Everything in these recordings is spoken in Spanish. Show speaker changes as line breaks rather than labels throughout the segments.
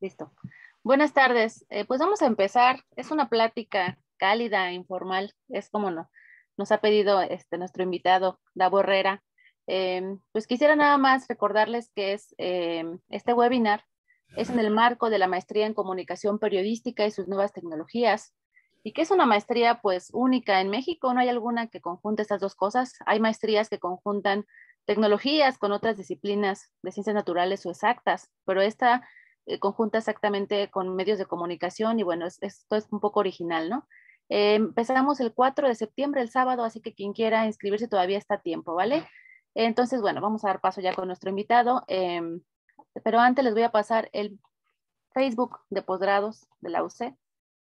Listo. Buenas tardes. Eh, pues vamos a empezar. Es una plática cálida, informal. Es como nos ha pedido este, nuestro invitado, la Borrera. Em, pues quisiera nada más recordarles que es, em, este webinar es en el marco de la maestría en comunicación periodística y sus nuevas tecnologías y que es una maestría pues única en México. No hay alguna que conjunte estas dos cosas. Hay maestrías que conjuntan tecnologías con otras disciplinas de ciencias naturales o exactas, pero esta eh, conjunta exactamente con medios de comunicación y bueno, esto es un poco original, ¿no? Eh, empezamos el 4 de septiembre, el sábado, así que quien quiera inscribirse todavía está a tiempo, ¿vale? Entonces, bueno, vamos a dar paso ya con nuestro invitado, em, pero antes les voy a pasar el Facebook de posgrados de la UC,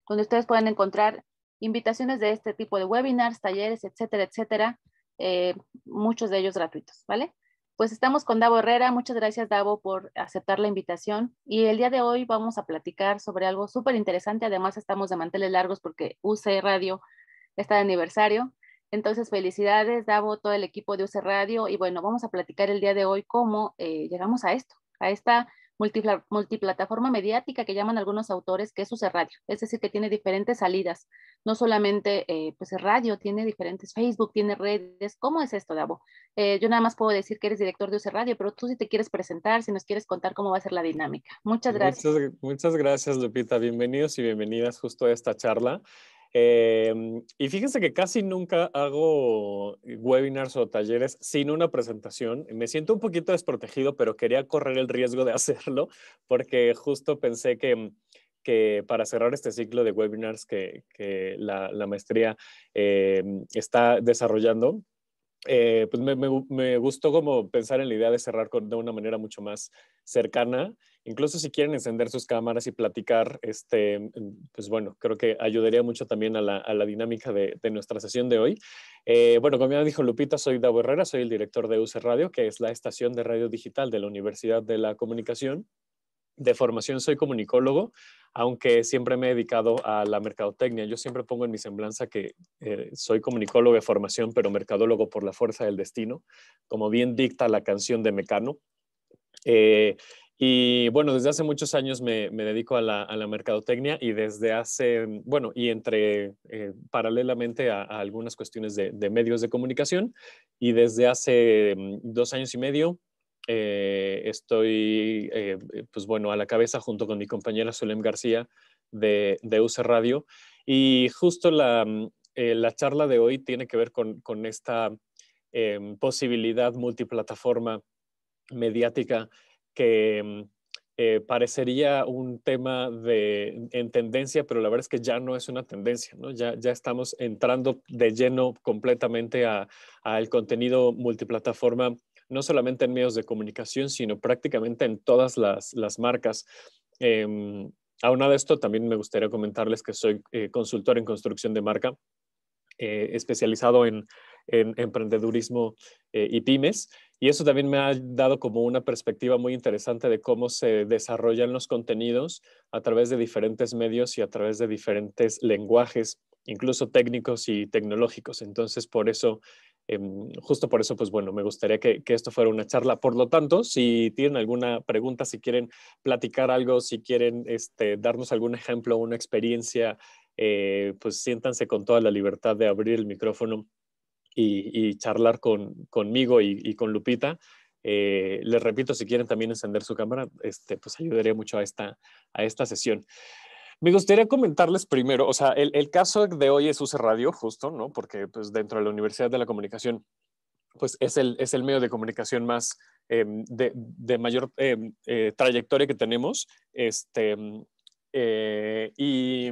donde ustedes pueden encontrar invitaciones de este tipo de webinars, talleres, etcétera, etcétera, eh, muchos de ellos gratuitos, ¿vale? Pues estamos con Davo Herrera, muchas gracias Davo por aceptar la invitación y el día de hoy vamos a platicar sobre algo súper interesante, además estamos de manteles largos porque UC Radio está de aniversario, entonces felicidades Davo, todo el equipo de UC Radio y bueno, vamos a platicar el día de hoy cómo eh, llegamos a esto, a esta multiplataforma mediática que llaman algunos autores, que es su radio. Es decir, que tiene diferentes salidas. No solamente eh, pues radio, tiene diferentes Facebook, tiene redes. ¿Cómo es esto, Davo? Eh, yo nada más puedo decir que eres director de UC Radio, pero tú si te quieres presentar, si nos quieres contar cómo va a ser la dinámica. Muchas gracias.
Muchas, muchas gracias, Lupita. Bienvenidos y bienvenidas justo a esta charla. Em, y fíjense que casi nunca hago eh, webinars o talleres sin una presentación. Me siento un poquito desprotegido, pero quería correr el riesgo de hacerlo porque justo pensé que, que para cerrar este ciclo de webinars que, que la, maestría em, está desarrollando, eh, pues me, me, me, gustó como pensar en la idea de cerrar con, de una manera mucho más cercana. Incluso si quieren encender sus cámaras y platicar, este, pues bueno, creo que ayudaría mucho también a la, dinámica de, nuestra sesión de hoy. Eh, bueno, como ya dijo Lupita, soy Davo Herrera, soy el director de UC Radio, que es la estación de radio digital de la Universidad de la Comunicación. De formación soy comunicólogo, aunque siempre me he dedicado a la mercadotecnia. Yo siempre pongo en mi semblanza que eh, soy comunicólogo de formación, pero mercadólogo por la fuerza del destino, como bien dicta la canción de Mecano. Eh, y bueno, desde hace muchos años me, dedico a la, mercadotecnia y desde hace, bueno, y entre eh, paralelamente a, algunas cuestiones de, medios de comunicación y desde hace mm, dos años y medio eh, estoy, pues bueno, a la cabeza junto con mi compañera Zulem García de, de UC Radio y justo mm, la, charla de hoy tiene que ver con esta em, posibilidad multiplataforma mediática que mm, eh, parecería un tema de, en tendencia, pero la verdad es que ya no es una tendencia, ya, estamos entrando de lleno completamente al contenido multiplataforma, no solamente en medios de comunicación, sino prácticamente en todas las, marcas. Eh, aunado a esto, también me gustaría comentarles que soy eh, consultor en construcción de marca, eh, especializado en emprendedurismo y pymes. Y eso también me ha dado como una perspectiva muy interesante de cómo se desarrollan los contenidos a través de diferentes medios y a través de diferentes lenguajes, incluso técnicos y tecnológicos. Entonces, por eso, em, justo por eso, pues bueno, me gustaría que, esto fuera una charla. Por lo tanto, si tienen alguna pregunta, si quieren platicar algo, si quieren este, darnos algún ejemplo, una experiencia, eh, pues siéntanse con toda la libertad de abrir el micrófono y, charlar con, conmigo y, con Lupita. Eh, les repito, si quieren también encender su cámara, este, pues ayudaría mucho a esta, a esta sesión. Me gustaría comentarles primero, o sea, el, el caso de hoy es UC Radio, justo, ¿no? Porque pues, dentro de la Universidad de la Comunicación, pues es el, es el medio de comunicación más em, de, de, mayor em, eh, trayectoria que tenemos. Este, em, eh, y,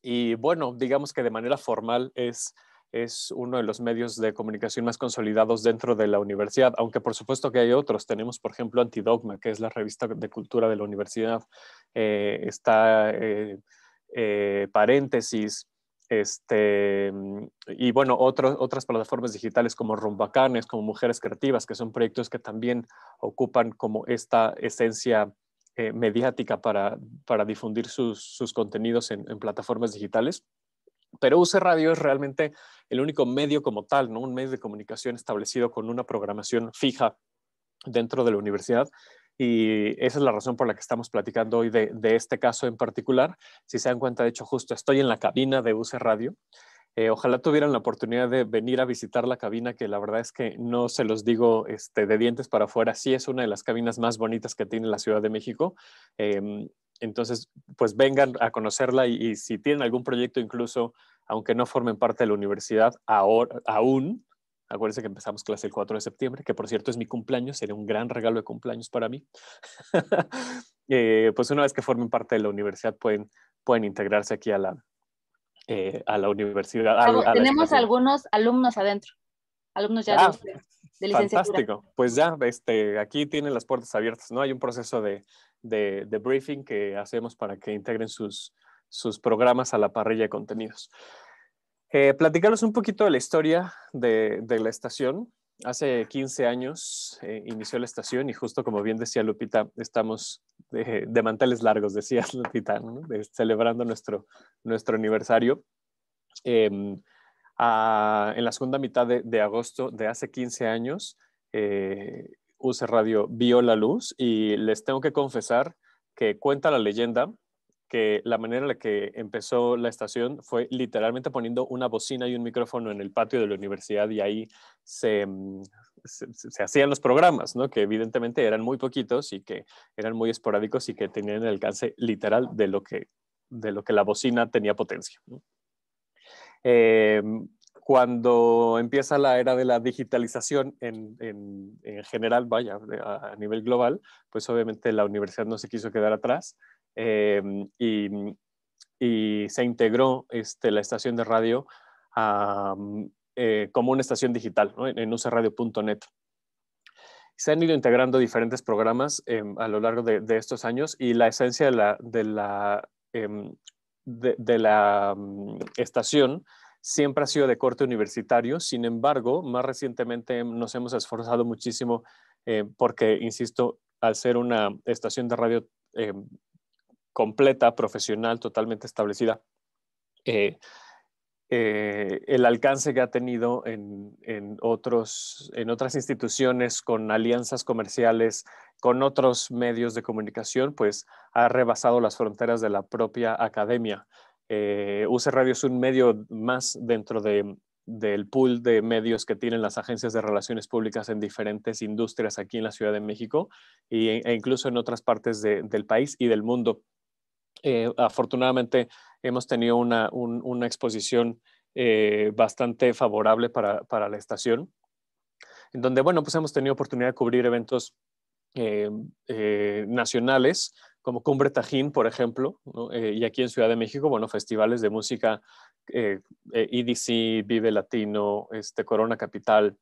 y bueno, digamos que de manera formal es es uno de los medios de comunicación más consolidados dentro de la universidad, aunque por supuesto que hay otros. Tenemos, por ejemplo, Antidogma, que es la revista de cultura de la universidad. Eh, está eh, eh, Paréntesis. Este, mm, y bueno, otras plataformas digitales como Rumbacanes, como Mujeres Creativas, que son proyectos que también ocupan como esta esencia mediática para, difundir sus, contenidos en plataformas digitales. Pero UC Radio es realmente el único medio como tal, ¿no? un medio de comunicación establecido con una programación fija dentro de la universidad. Y esa es la razón por la que estamos platicando hoy de, de este caso en particular. Si se dan cuenta, de hecho, justo estoy en la cabina de UC Radio. Eh, ojalá tuvieran la oportunidad de venir a visitar la cabina, que la verdad es que no se los digo este, de dientes para afuera, sí es una de las cabinas más bonitas que tiene la Ciudad de México. Em, entonces, pues vengan a conocerla y, si tienen algún proyecto incluso, aunque no formen parte de la universidad ahora, aún, acuérdense que empezamos clase el 4 de septiembre, que por cierto es mi cumpleaños, sería un gran regalo de cumpleaños para mí. Eh, pues una vez que formen parte de la universidad pueden, pueden integrarse aquí a la, eh, a la universidad. Tenemos
algunos alumnos adentro, alumnos ya de, ah, licenciatura. Fantástico,
pues ya este, aquí tienen las puertas abiertas, ¿no? Hay un proceso de, de, briefing que hacemos para que integren sus, sus programas a la parrilla de contenidos. Eh, platicaros un poquito de la historia de, de la estación hace 15 años eh, inició la estación y justo como bien decía Lupita, estamos de, manteles largos, decías Lupita, celebrando nuestro, nuestro aniversario. Em, en la segunda mitad de, agosto de hace 15 años, eh, UC Radio vio la luz y les tengo que confesar que cuenta la leyenda que la manera en la que empezó la estación fue literalmente poniendo una bocina y un micrófono en el patio de la universidad y ahí se, mm, hacían los programas, ¿no? que evidentemente eran muy poquitos y que eran muy esporádicos y que tenían el alcance literal de lo que, la bocina tenía potencia. Em, cuando empieza la era de la digitalización en, general, vaya, a nivel global, pues obviamente la universidad no se quiso quedar atrás Em, mm, y, se integró este, la estación de radio mm, eh, como una estación digital ¿no? en, en Se han ido integrando diferentes programas em, a lo largo de, estos años y la esencia de la, de la, em, la mm, estación siempre ha sido de corte universitario. Sin embargo, más recientemente nos hemos esforzado muchísimo porque, insisto, al ser una estación de radio completa, profesional, totalmente establecida. Eh, eh, el alcance que ha tenido en, otros, en otras instituciones con alianzas comerciales, con otros medios de comunicación, pues ha rebasado las fronteras de la propia academia. Eh, UC Radio es un medio más dentro del pool de medios que tienen las agencias de relaciones públicas en diferentes industrias aquí en la Ciudad de México e incluso en otras partes del país y del mundo. Eh, afortunadamente hemos tenido una, una exposición eh, bastante favorable para, para, la estación, en donde, bueno, pues hemos tenido oportunidad de cubrir eventos eh, nacionales, como Cumbre Tajín, por ejemplo, y aquí en Ciudad de México, bueno, festivales de música, EDC, e Vive Latino, este, Corona Capital,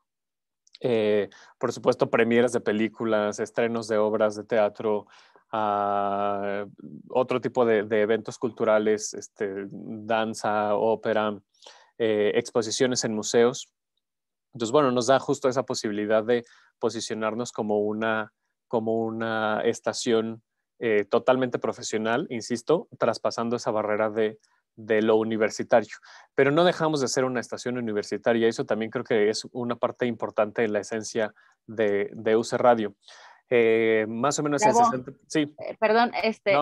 por supuesto, premieras de películas, estrenos de obras de teatro, a otro tipo de, eventos culturales, este, danza, ópera, eh, exposiciones en museos. Entonces, bueno, nos da justo esa posibilidad de posicionarnos como una, estación eh, totalmente profesional, insisto, traspasando esa barrera de, lo universitario. Pero no dejamos de ser una estación universitaria. Eso también creo que es una parte importante de la esencia de, de UC Radio. Eh, más o menos el 60, sí. Eh,
perdón, este,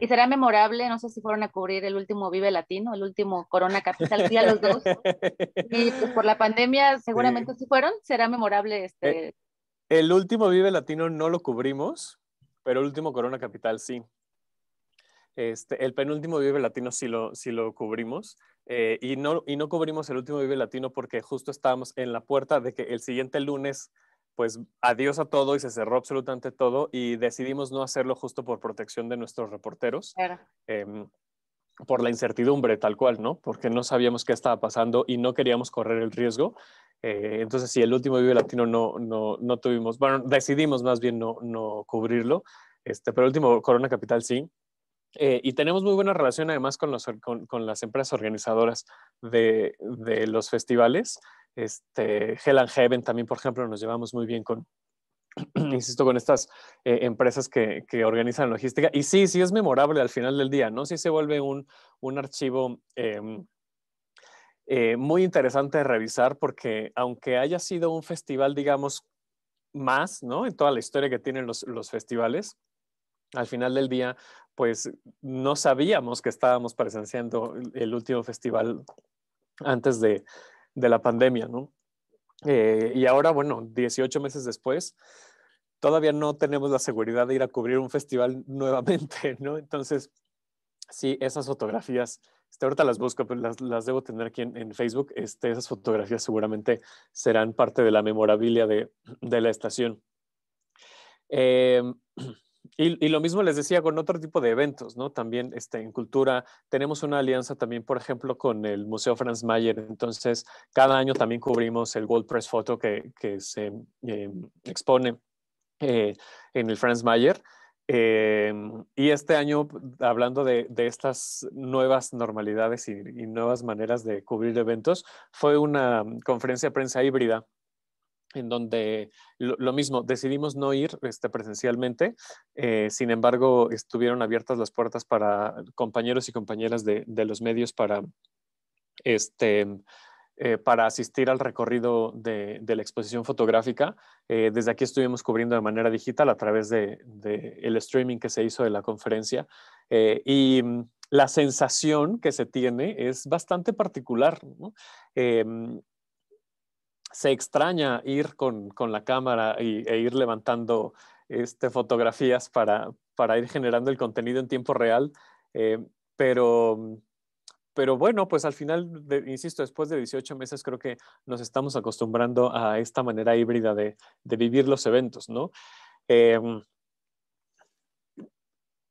y será memorable, no sé si fueron a cubrir el último Vive Latino, el último Corona Capital, sí a los dos.
y pues,
por la pandemia seguramente sí. fueron, será memorable eh, este.
el último Vive Latino no lo cubrimos, pero el último Corona Capital sí. Este, el penúltimo Vive Latino sí lo, sí lo cubrimos y, no, y no cubrimos el último Vive Latino porque justo estábamos en la puerta de que el siguiente lunes pues adiós a todo y se cerró absolutamente todo y decidimos no hacerlo justo por protección de nuestros reporteros, em, por la incertidumbre tal cual, ¿no? Porque no sabíamos qué estaba pasando y no queríamos correr el riesgo. Eh, entonces, sí, el último Vive Latino no, no, tuvimos, bueno, decidimos más bien no, cubrirlo, este, pero el último Corona Capital sí, eh, y tenemos muy buena relación además con, las empresas organizadoras de los festivales. Este, Hell Heaven también, por ejemplo, nos llevamos muy bien con, insisto, con estas eh, empresas que, organizan logística. Y sí, sí es memorable al final del día, ¿no? Sí se vuelve un, un archivo em, eh, muy interesante de revisar porque aunque haya sido un festival, digamos, más, ¿no? En toda la historia que tienen los, los festivales, al final del día, pues no sabíamos que estábamos presenciando el último festival antes de, de la pandemia, ¿no? Eh, y ahora, bueno, 18 meses después, todavía no tenemos la seguridad de ir a cubrir un festival nuevamente, ¿no? Entonces, sí, esas fotografías, este, ahorita las busco, pero las, las debo tener aquí en, Facebook, este, esas fotografías seguramente serán parte de la memorabilia de, de la estación. Eh, Y, lo mismo les decía con otro tipo de eventos, ¿no? También este, en cultura tenemos una alianza también, por ejemplo, con el Museo Franz Mayer. Entonces, cada año también cubrimos el World Press Photo que, se eh, expone eh, en el Franz Mayer. Eh, y este año, hablando de, estas nuevas normalidades y, y, nuevas maneras de cubrir eventos, fue una conferencia de prensa híbrida en donde lo, mismo, decidimos no ir este, presencialmente, eh, sin embargo, estuvieron abiertas las puertas para compañeros y compañeras de, los medios para, este, eh, para asistir al recorrido de, la exposición fotográfica. Eh, desde aquí estuvimos cubriendo de manera digital a través del de, el streaming que se hizo de la conferencia. y mm, la sensación que se tiene es bastante particular. ¿no? Em, se extraña ir con, la cámara e ir levantando este, fotografías para, para ir generando el contenido en tiempo real. Eh, pero, pero bueno, pues al final, insisto, después de 18 meses creo que nos estamos acostumbrando a esta manera híbrida de, de vivir los eventos, ¿no? Em,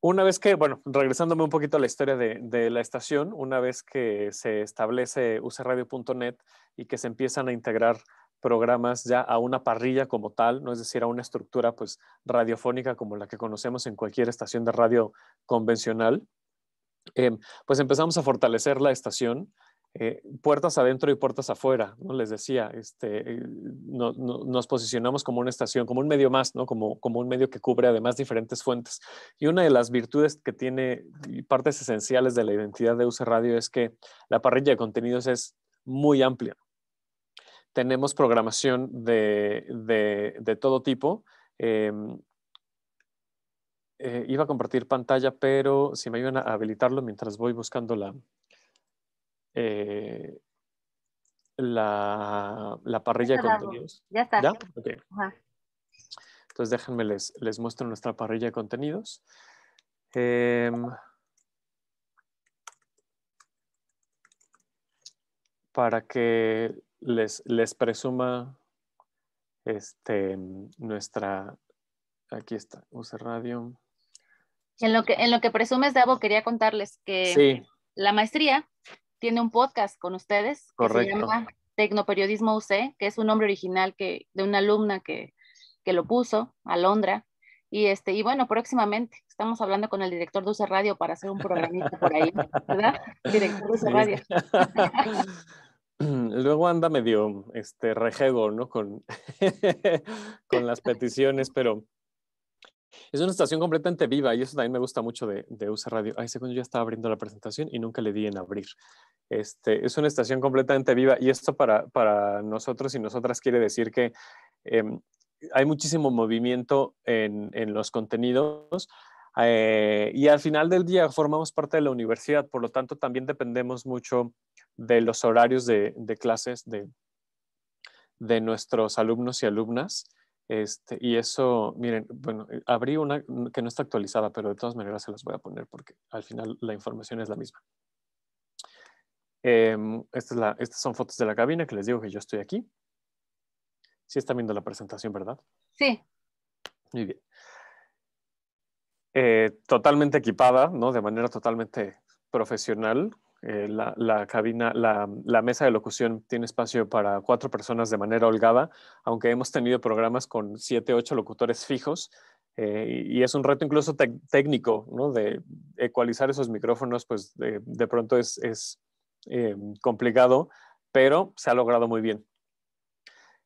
una vez que, bueno, regresándome un poquito a la historia de, la estación, una vez que se establece ucradio.net y que se empiezan a integrar programas ya a una parrilla como tal, no es decir, a una estructura pues radiofónica como la que conocemos en cualquier estación de radio convencional, em, pues empezamos a fortalecer la estación eh, puertas adentro y puertas afuera, ¿no? Les decía, este, eh, no, nos posicionamos como una estación, como un medio más, ¿no? Como, un medio que cubre además diferentes fuentes. Y una de las virtudes que tiene partes esenciales de la identidad de UC Radio es que la parrilla de contenidos es muy amplia. Tenemos programación de, de, todo tipo. Em, eh, iba a compartir pantalla, pero si me ayudan a habilitarlo mientras voy buscando la, eh, la, la, parrilla de contenidos. Ya está. Entonces déjenme les, les muestro nuestra parrilla de contenidos. Em, para que les, les presuma este, nuestra... Aquí está, use radio.
En lo que, en lo que presumes, Davo, quería contarles que la maestría tiene un podcast con ustedes Correcto. que se llama Tecnoperiodismo UC, que es un nombre original que, de una alumna que, que lo puso, Alondra. Y, este, y bueno, próximamente estamos hablando con el director de UC Radio para hacer un programita por ahí,
Director de UC Radio. Luego anda medio este, rejego, ¿no? Con, con las peticiones, pero es una estación completamente viva y eso también me gusta mucho de, de Radio. Ay, cuando yo estaba abriendo la presentación y nunca le di en abrir. Este, es una estación completamente viva y esto para, nosotros y nosotras quiere decir que em, hay muchísimo movimiento en, los contenidos, eh, y al final del día formamos parte de la universidad, por lo tanto también dependemos mucho de los horarios de, clases de, nuestros alumnos y alumnas. Este, y eso, miren, bueno, eh, abrí una mm, que no está actualizada, pero de todas maneras se las voy a poner porque al final la información es la misma. Em, estas son fotos de la cabina que les digo que yo estoy aquí. Sí están viendo la presentación, ¿verdad? Sí. Muy bien. Eh, totalmente equipada, ¿no? De manera totalmente profesional, eh, la, cabina, la, mesa de locución tiene espacio para cuatro personas de manera holgada, aunque hemos tenido programas con siete, ocho locutores fijos. Eh, y es un reto incluso técnico, ¿no? De ecualizar esos micrófonos, pues de, pronto es em, complicado, pero se ha logrado muy bien.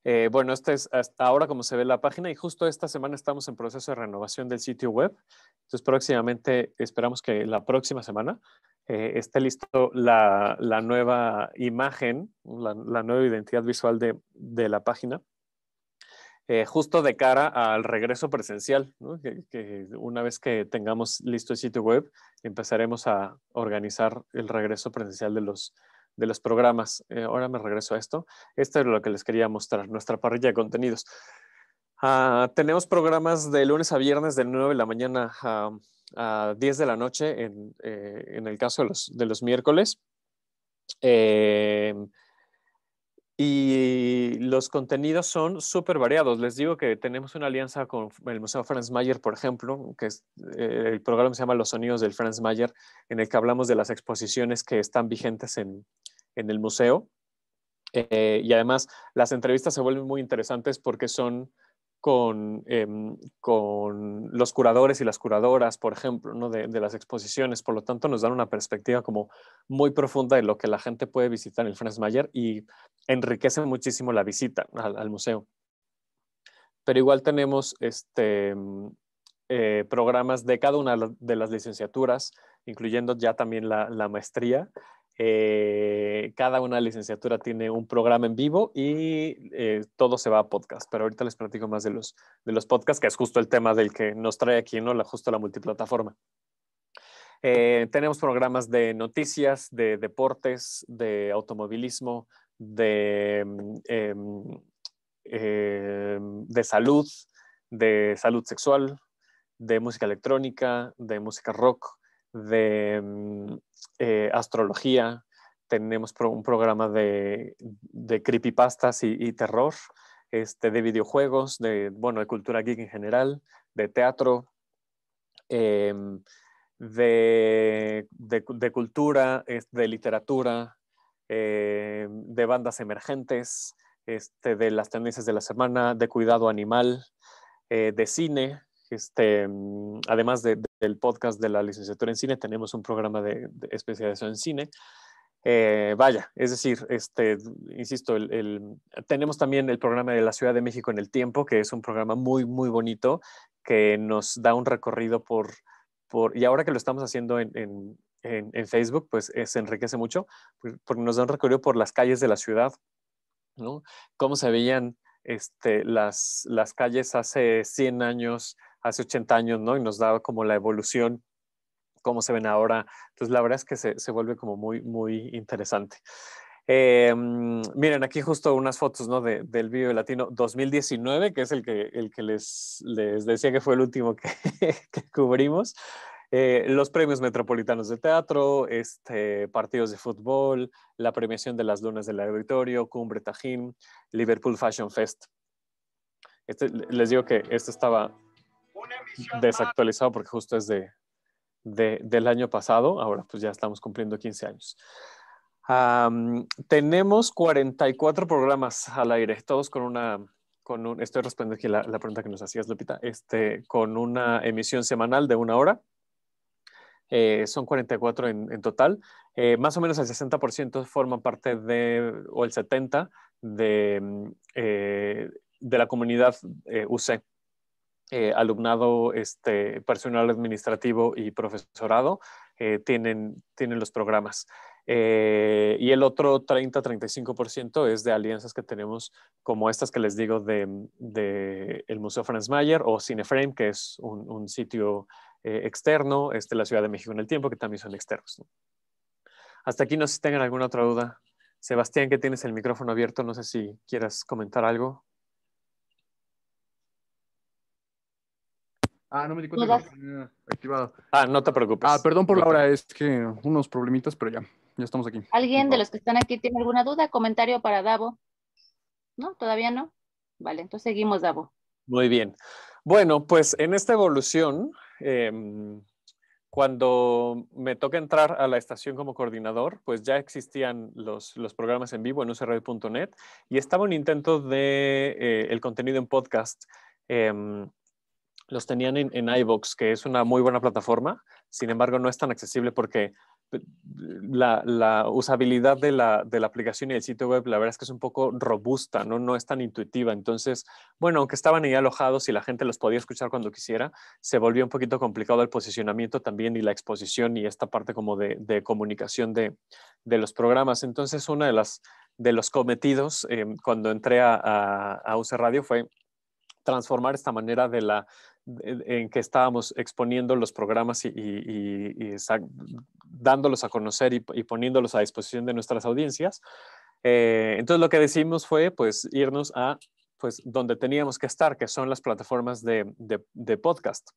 Eh, bueno, esta es ahora como se ve la página y justo esta semana estamos en proceso de renovación del sitio web. Entonces próximamente, esperamos que la próxima semana eh, esté listo la, nueva imagen, la, nueva identidad visual de, la página. Eh, justo de cara al regreso presencial, que, una vez que tengamos listo el sitio web, empezaremos a organizar el regreso presencial de los, de los programas. Eh, ahora me regreso a esto. Esto es lo que les quería mostrar, nuestra parrilla de contenidos. Ah, tenemos programas de lunes a viernes de 9 de la mañana a, 10 de la noche en, eh, en el caso de los, de los miércoles. Eh, y los contenidos son súper variados. Les digo que tenemos una alianza con el Museo Franz Mayer, por ejemplo, que es, eh, el programa se llama Los Sonidos del Franz Mayer, en el que hablamos de las exposiciones que están vigentes en, el museo. Eh, y además las entrevistas se vuelven muy interesantes porque son Em, con, los curadores y las curadoras, por ejemplo, de, las exposiciones. Por lo tanto, nos dan una perspectiva como muy profunda de lo que la gente puede visitar en el Franz Mayer y enriquece muchísimo la visita al, museo. Pero igual tenemos este, em, eh, programas de cada una de las licenciaturas, incluyendo ya también la maestría, eh, cada una licenciatura tiene un programa en vivo y eh, todo se va a podcast, pero ahorita les platico más de los, de los podcasts, que es justo el tema del que nos trae aquí, ¿no? justo la multiplataforma. Eh, tenemos programas de noticias, de deportes, de automovilismo, de, mm, em, de salud, de salud sexual, de música electrónica, de música rock, de mm, eh, astrología, tenemos un programa de, de creepypastas y, terror, este, de videojuegos, de, bueno, de cultura geek en general, de teatro, em, de, cultura, de literatura, eh, de bandas emergentes, este, de las tendencias de la semana, de cuidado animal, eh, de cine, este, mm, además de, el podcast de la licenciatura en cine, tenemos un programa de, especialización en cine. Eh, vaya, es decir, este, insisto, tenemos también el programa de la Ciudad de México en el tiempo, que es un programa muy, muy bonito, que nos da un recorrido por, por y ahora que lo estamos haciendo en, en, Facebook, pues eh, se enriquece mucho, porque nos da un recorrido por las calles de la ciudad, ¿no? Cómo se veían este, las, las calles hace 100 años, hace 80 años, ¿no? Y nos daba como la evolución, cómo se ven ahora. Entonces, la verdad es que se, se vuelve como muy, muy interesante. Eh, miren, aquí justo unas fotos ¿no? del Vive Latino 2019, que es el que, el que les, les decía que fue el último que, que cubrimos. Eh, los premios metropolitanos de teatro, este, partidos de fútbol, la premiación de las lunas del auditorio, Cumbre Tajín, Liverpool Fashion Fest. Este, les digo que esto estaba desactualizado porque justo es de, del año pasado. Ahora pues ya estamos cumpliendo 15 años. tenemos 44 programas al aire, todos con una, con estoy respondiendo aquí la, pregunta que nos hacías, Lupita, este, con una emisión semanal de una hora. Eh, son 44 en, total. Eh, más o menos el 60% forman parte de, o el 70% de, eh, de la comunidad UC eh, alumnado este, personal administrativo y profesorado eh, tienen, tienen los programas. Eh, y el otro 30-35% es de alianzas que tenemos como estas que les digo de, el Museo Franz Mayer o Cineframe, que es un, sitio externo, este, la Ciudad de México en el tiempo, que también son externos. Hasta aquí no sé si tengan alguna otra duda. Sebastián, que tienes el micrófono abierto, no sé si quieras comentar algo. Ah, no me di cuenta. activado. Ah, no te preocupes. Ah, perdón por la hora,
es que unos problemitas, pero ya,
ya estamos aquí.
¿Alguien de los que están aquí tiene alguna duda, comentario para Davo? ¿No? ¿Todavía no? Vale, entonces seguimos, Davo.
Muy bien. Bueno, pues en esta evolución, em, cuando me toca entrar a la estación como coordinador, pues ya existían los, los programas en vivo en ucred.net y estaba un intento de eh, el contenido en podcast. Em, los tenían en, iBox que es una muy buena plataforma, sin embargo no es tan accesible porque eh, la, usabilidad de la, aplicación y el sitio web, la verdad es que es un poco robusta, ¿no? es tan intuitiva. Entonces, bueno, aunque estaban ahí alojados y la gente los podía escuchar cuando quisiera, se volvió un poquito complicado el posicionamiento también y la exposición y esta parte como de, comunicación de, los programas. Entonces, una de las de los cometidos eh, cuando entré a, a, a UC Radio fue transformar esta manera de la, en que estábamos exponiendo los programas y, y, y, dándolos a conocer y, poniéndolos a disposición de nuestras audiencias. Eh, entonces lo que decidimos fue pues irnos a pues donde teníamos que estar, que son las plataformas de, de, podcast.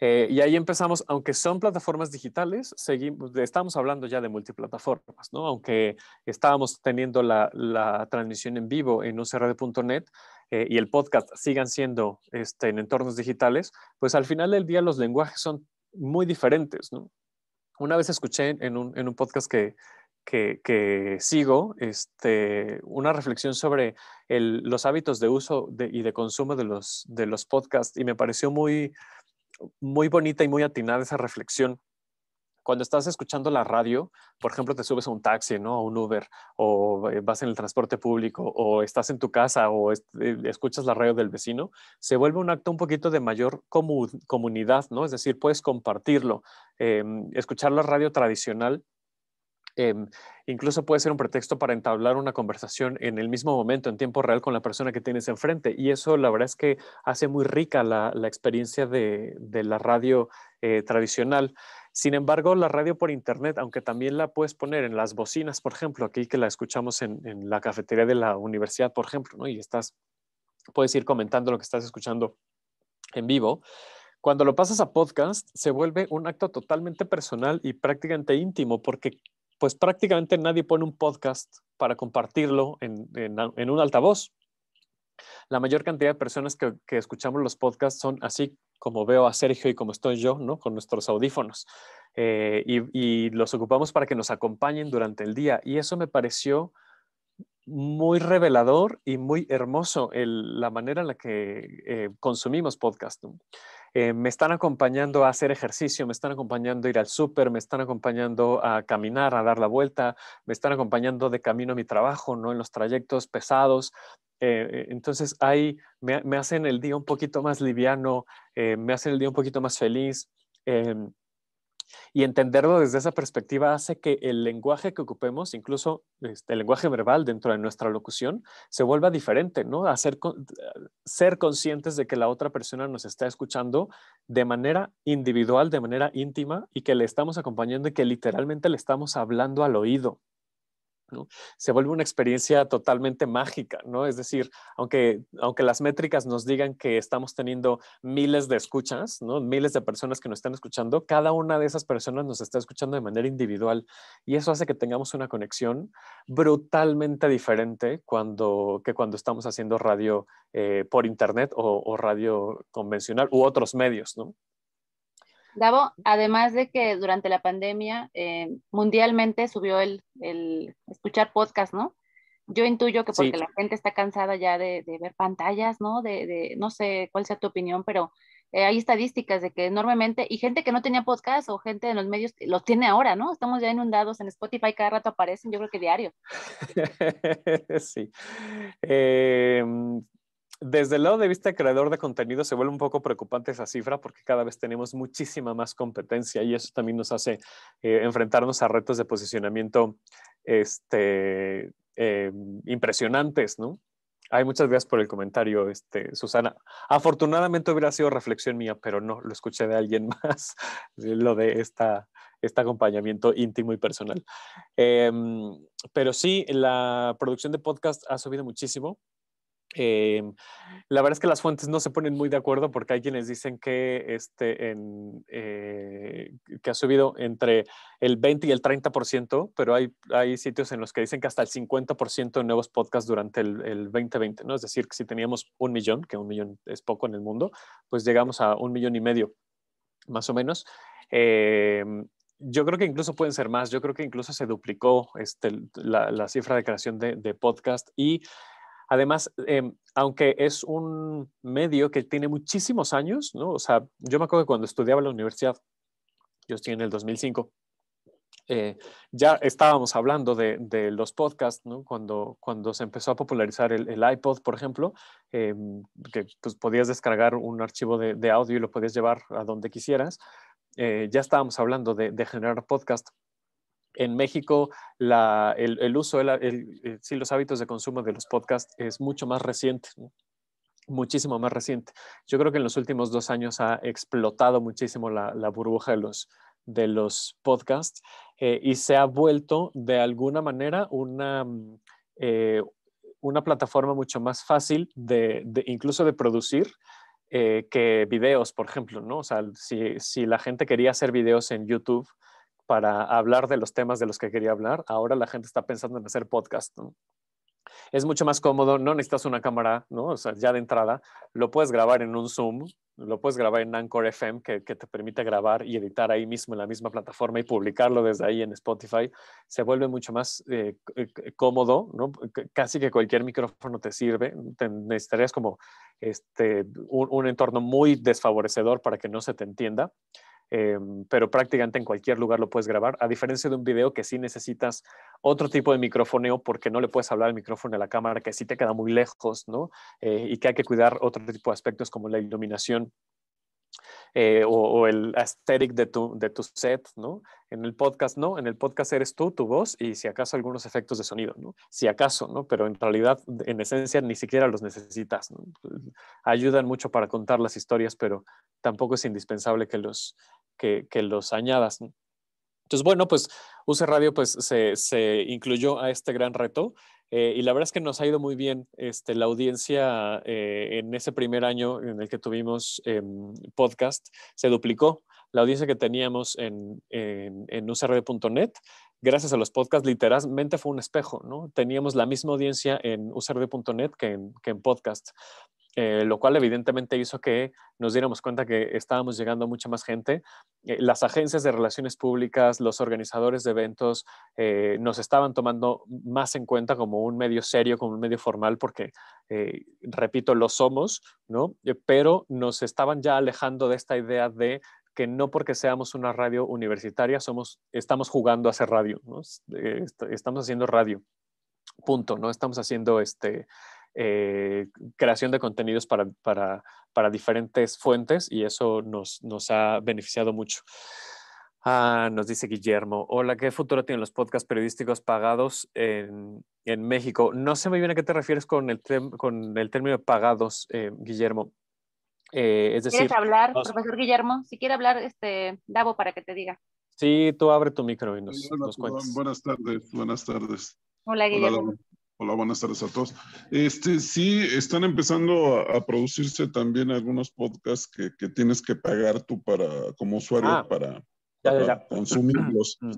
Eh, y ahí empezamos, aunque son plataformas digitales, seguimos, estamos hablando ya de multiplataformas, ¿no? Aunque estábamos teniendo la, la transmisión en vivo en ucrd.net, eh, y el podcast sigan siendo este, en entornos digitales, pues al final del día los lenguajes son muy diferentes. Una vez escuché en un, podcast que, que, sigo este, una reflexión sobre los hábitos de uso y de consumo de los, de los podcasts y me pareció muy, muy bonita y muy atinada esa reflexión cuando estás escuchando la radio, por ejemplo, te subes a un taxi, ¿no? A un Uber, o eh, vas en el transporte público, o estás en tu casa, o eh, escuchas la radio del vecino, se vuelve un acto un poquito de mayor comunidad, ¿no? Es decir, puedes compartirlo. Em, escuchar la radio tradicional Em, incluso puede ser un pretexto para entablar una conversación en el mismo momento, en tiempo real, con la persona que tienes enfrente. Y eso la verdad es que hace muy rica la, experiencia de, la radio eh, tradicional. Sin embargo, la radio por internet, aunque también la puedes poner en las bocinas, por ejemplo, aquí que la escuchamos en, la cafetería de la universidad, por ejemplo, ¿no? y estás, puedes ir comentando lo que estás escuchando en vivo. Cuando lo pasas a podcast, se vuelve un acto totalmente personal y prácticamente íntimo, porque pues prácticamente nadie pone un podcast para compartirlo en, un altavoz. La mayor cantidad de personas que, escuchamos los podcasts son así como veo a Sergio y como estoy yo, ¿no? Con nuestros audífonos. Eh, y, los ocupamos para que nos acompañen durante el día. Y eso me pareció muy revelador y muy hermoso la manera en la que eh, consumimos podcasting. Eh, me están acompañando a hacer ejercicio, me están acompañando a ir al súper, me están acompañando a caminar, a dar la vuelta, me están acompañando de camino a mi trabajo, ¿no? En los trayectos pesados. Eh, entonces, ahí me, hacen el día un poquito más liviano, eh, me hacen el día un poquito más feliz. Em, y entenderlo desde esa perspectiva hace que el lenguaje que ocupemos, incluso este, el lenguaje verbal dentro de nuestra locución, se vuelva diferente, ¿no? ser conscientes de que la otra persona nos está escuchando de manera individual, de manera íntima, y que le estamos acompañando y que literalmente le estamos hablando al oído. Se vuelve una experiencia totalmente mágica, ¿no? Es decir, aunque, las métricas nos digan que estamos teniendo miles de escuchas, ¿no? Miles de personas que nos están escuchando, cada una de esas personas nos está escuchando de manera individual y eso hace que tengamos una conexión brutalmente diferente que cuando estamos haciendo radio eh, por internet o, radio convencional u otros medios,
Davo, además de que durante la pandemia eh, mundialmente subió el, escuchar podcast, ¿no? Yo intuyo que porque la gente está cansada ya de, ver pantallas, ¿no? De, no sé cuál sea tu opinión, pero eh, hay estadísticas de que enormemente, y gente que no tenía podcast o gente en los medios, lo tiene ahora, ¿no? Estamos ya inundados en Spotify, cada rato aparecen, yo creo que diario.
sí. Eh, desde el lado de vista creador de contenido se vuelve un poco preocupante esa cifra porque cada vez tenemos muchísima más competencia y eso también nos hace eh, enfrentarnos a retos de posicionamiento este, eh, impresionantes, ¿no? Hay muchas gracias por el comentario, este, Susana. Afortunadamente hubiera sido reflexión mía, pero no, lo escuché de alguien más, lo de esta, este acompañamiento íntimo y personal. Em, pero sí, la producción de podcast ha subido muchísimo. Em, la verdad es que las fuentes no se ponen muy de acuerdo porque hay quienes dicen que, este, en, eh, que ha subido entre el 20 y el 30%, pero hay, hay sitios en los que dicen que hasta el 50% de nuevos podcasts durante el, el, 2020, ¿no? Es decir, que si teníamos un millón, que un millón es poco en el mundo, pues llegamos a un millón y medio, más o menos. Em, yo creo que incluso pueden ser más, yo creo que incluso se duplicó este, la, la cifra de creación de, de podcast y Además, em, aunque es un medio que tiene muchísimos años, sea, yo me acuerdo que cuando estudiaba en la universidad, yo estoy en el 2005, eh, ya estábamos hablando de, los podcasts, cuando, cuando se empezó a popularizar el, iPod, por ejemplo, em, que pues, podías descargar un archivo de, audio y lo podías llevar a donde quisieras. Eh, ya estábamos hablando de, generar podcasts en México el, uso, sí, los hábitos de consumo de los podcasts es mucho más reciente, muchísimo más reciente. Yo creo que en los últimos dos años ha explotado muchísimo la, burbuja de los, podcasts eh, y se ha vuelto de alguna manera una, eh, plataforma mucho más fácil de, incluso de producir. Eh, que videos, por ejemplo, ¿no? O sea, si la gente quería hacer videos en YouTube, para hablar de los temas de los que quería hablar. Ahora la gente está pensando en hacer podcast, Es mucho más cómodo, no necesitas una cámara, ¿no? O sea, ya de entrada, lo puedes grabar en un Zoom, lo puedes grabar en Anchor FM, que, te permite grabar y editar ahí mismo en la misma plataforma y publicarlo desde ahí en Spotify. Se vuelve mucho más eh, cómodo, ¿no? Casi que cualquier micrófono te sirve. Te necesitarías como este, un entorno muy desfavorecedor para que no se te entienda. Em, pero prácticamente en cualquier lugar lo puedes grabar, a diferencia de un video que sí necesitas otro tipo de microfoneo porque no le puedes hablar al micrófono a la cámara, que sí te queda muy lejos, ¿no? Eh, y que hay que cuidar otro tipo de aspectos como la iluminación eh, o, el aesthetic de tu, set, ¿no? En el podcast no, en el podcast eres tú, tu voz y si acaso algunos efectos de sonido, ¿no? Si acaso, ¿no? Pero en realidad, en esencia, ni siquiera los necesitas, Ayudan mucho para contar las historias, pero tampoco es indispensable que los, que, los añadas, Entonces, bueno, pues UC Radio pues, se incluyó a este gran reto eh, y la verdad es que nos ha ido muy bien este, la audiencia eh, en ese primer año en el que tuvimos em, podcast, se duplicó la audiencia que teníamos en, en, usrd.net. Gracias a los podcasts, literalmente fue un espejo, ¿no? Teníamos la misma audiencia en usrd.net que en, que en podcast. Eh, lo cual evidentemente hizo que nos diéramos cuenta que estábamos llegando a mucha más gente. Eh, las agencias de relaciones públicas, los organizadores de eventos eh, nos estaban tomando más en cuenta como un medio serio, como un medio formal, porque, repito, lo somos, ¿no? Pero nos estaban ya alejando de esta idea de que no porque seamos una radio universitaria somos, estamos jugando a hacer radio, estamos haciendo radio, punto, no estamos haciendo este, eh, creación de contenidos para, diferentes fuentes y eso nos, nos ha beneficiado mucho. Ah, nos dice Guillermo, hola, ¿qué futuro tienen los podcasts periodísticos pagados en, México? No sé muy bien a qué te refieres con el, con el término pagados, eh, Guillermo. Eh, ¿Quieres hablar, profesor
Guillermo? Si quiere hablar, este, Davo, para que te diga.
Sí, tú abre tu micro y nos, Buenas tardes, buenas tardes.
Hola, Guillermo.
Hola, buenas tardes a todos. Este, sí, están empezando a, producirse también algunos podcasts que, que, tienes que pagar tú para, como usuario ah, para, consumirlos.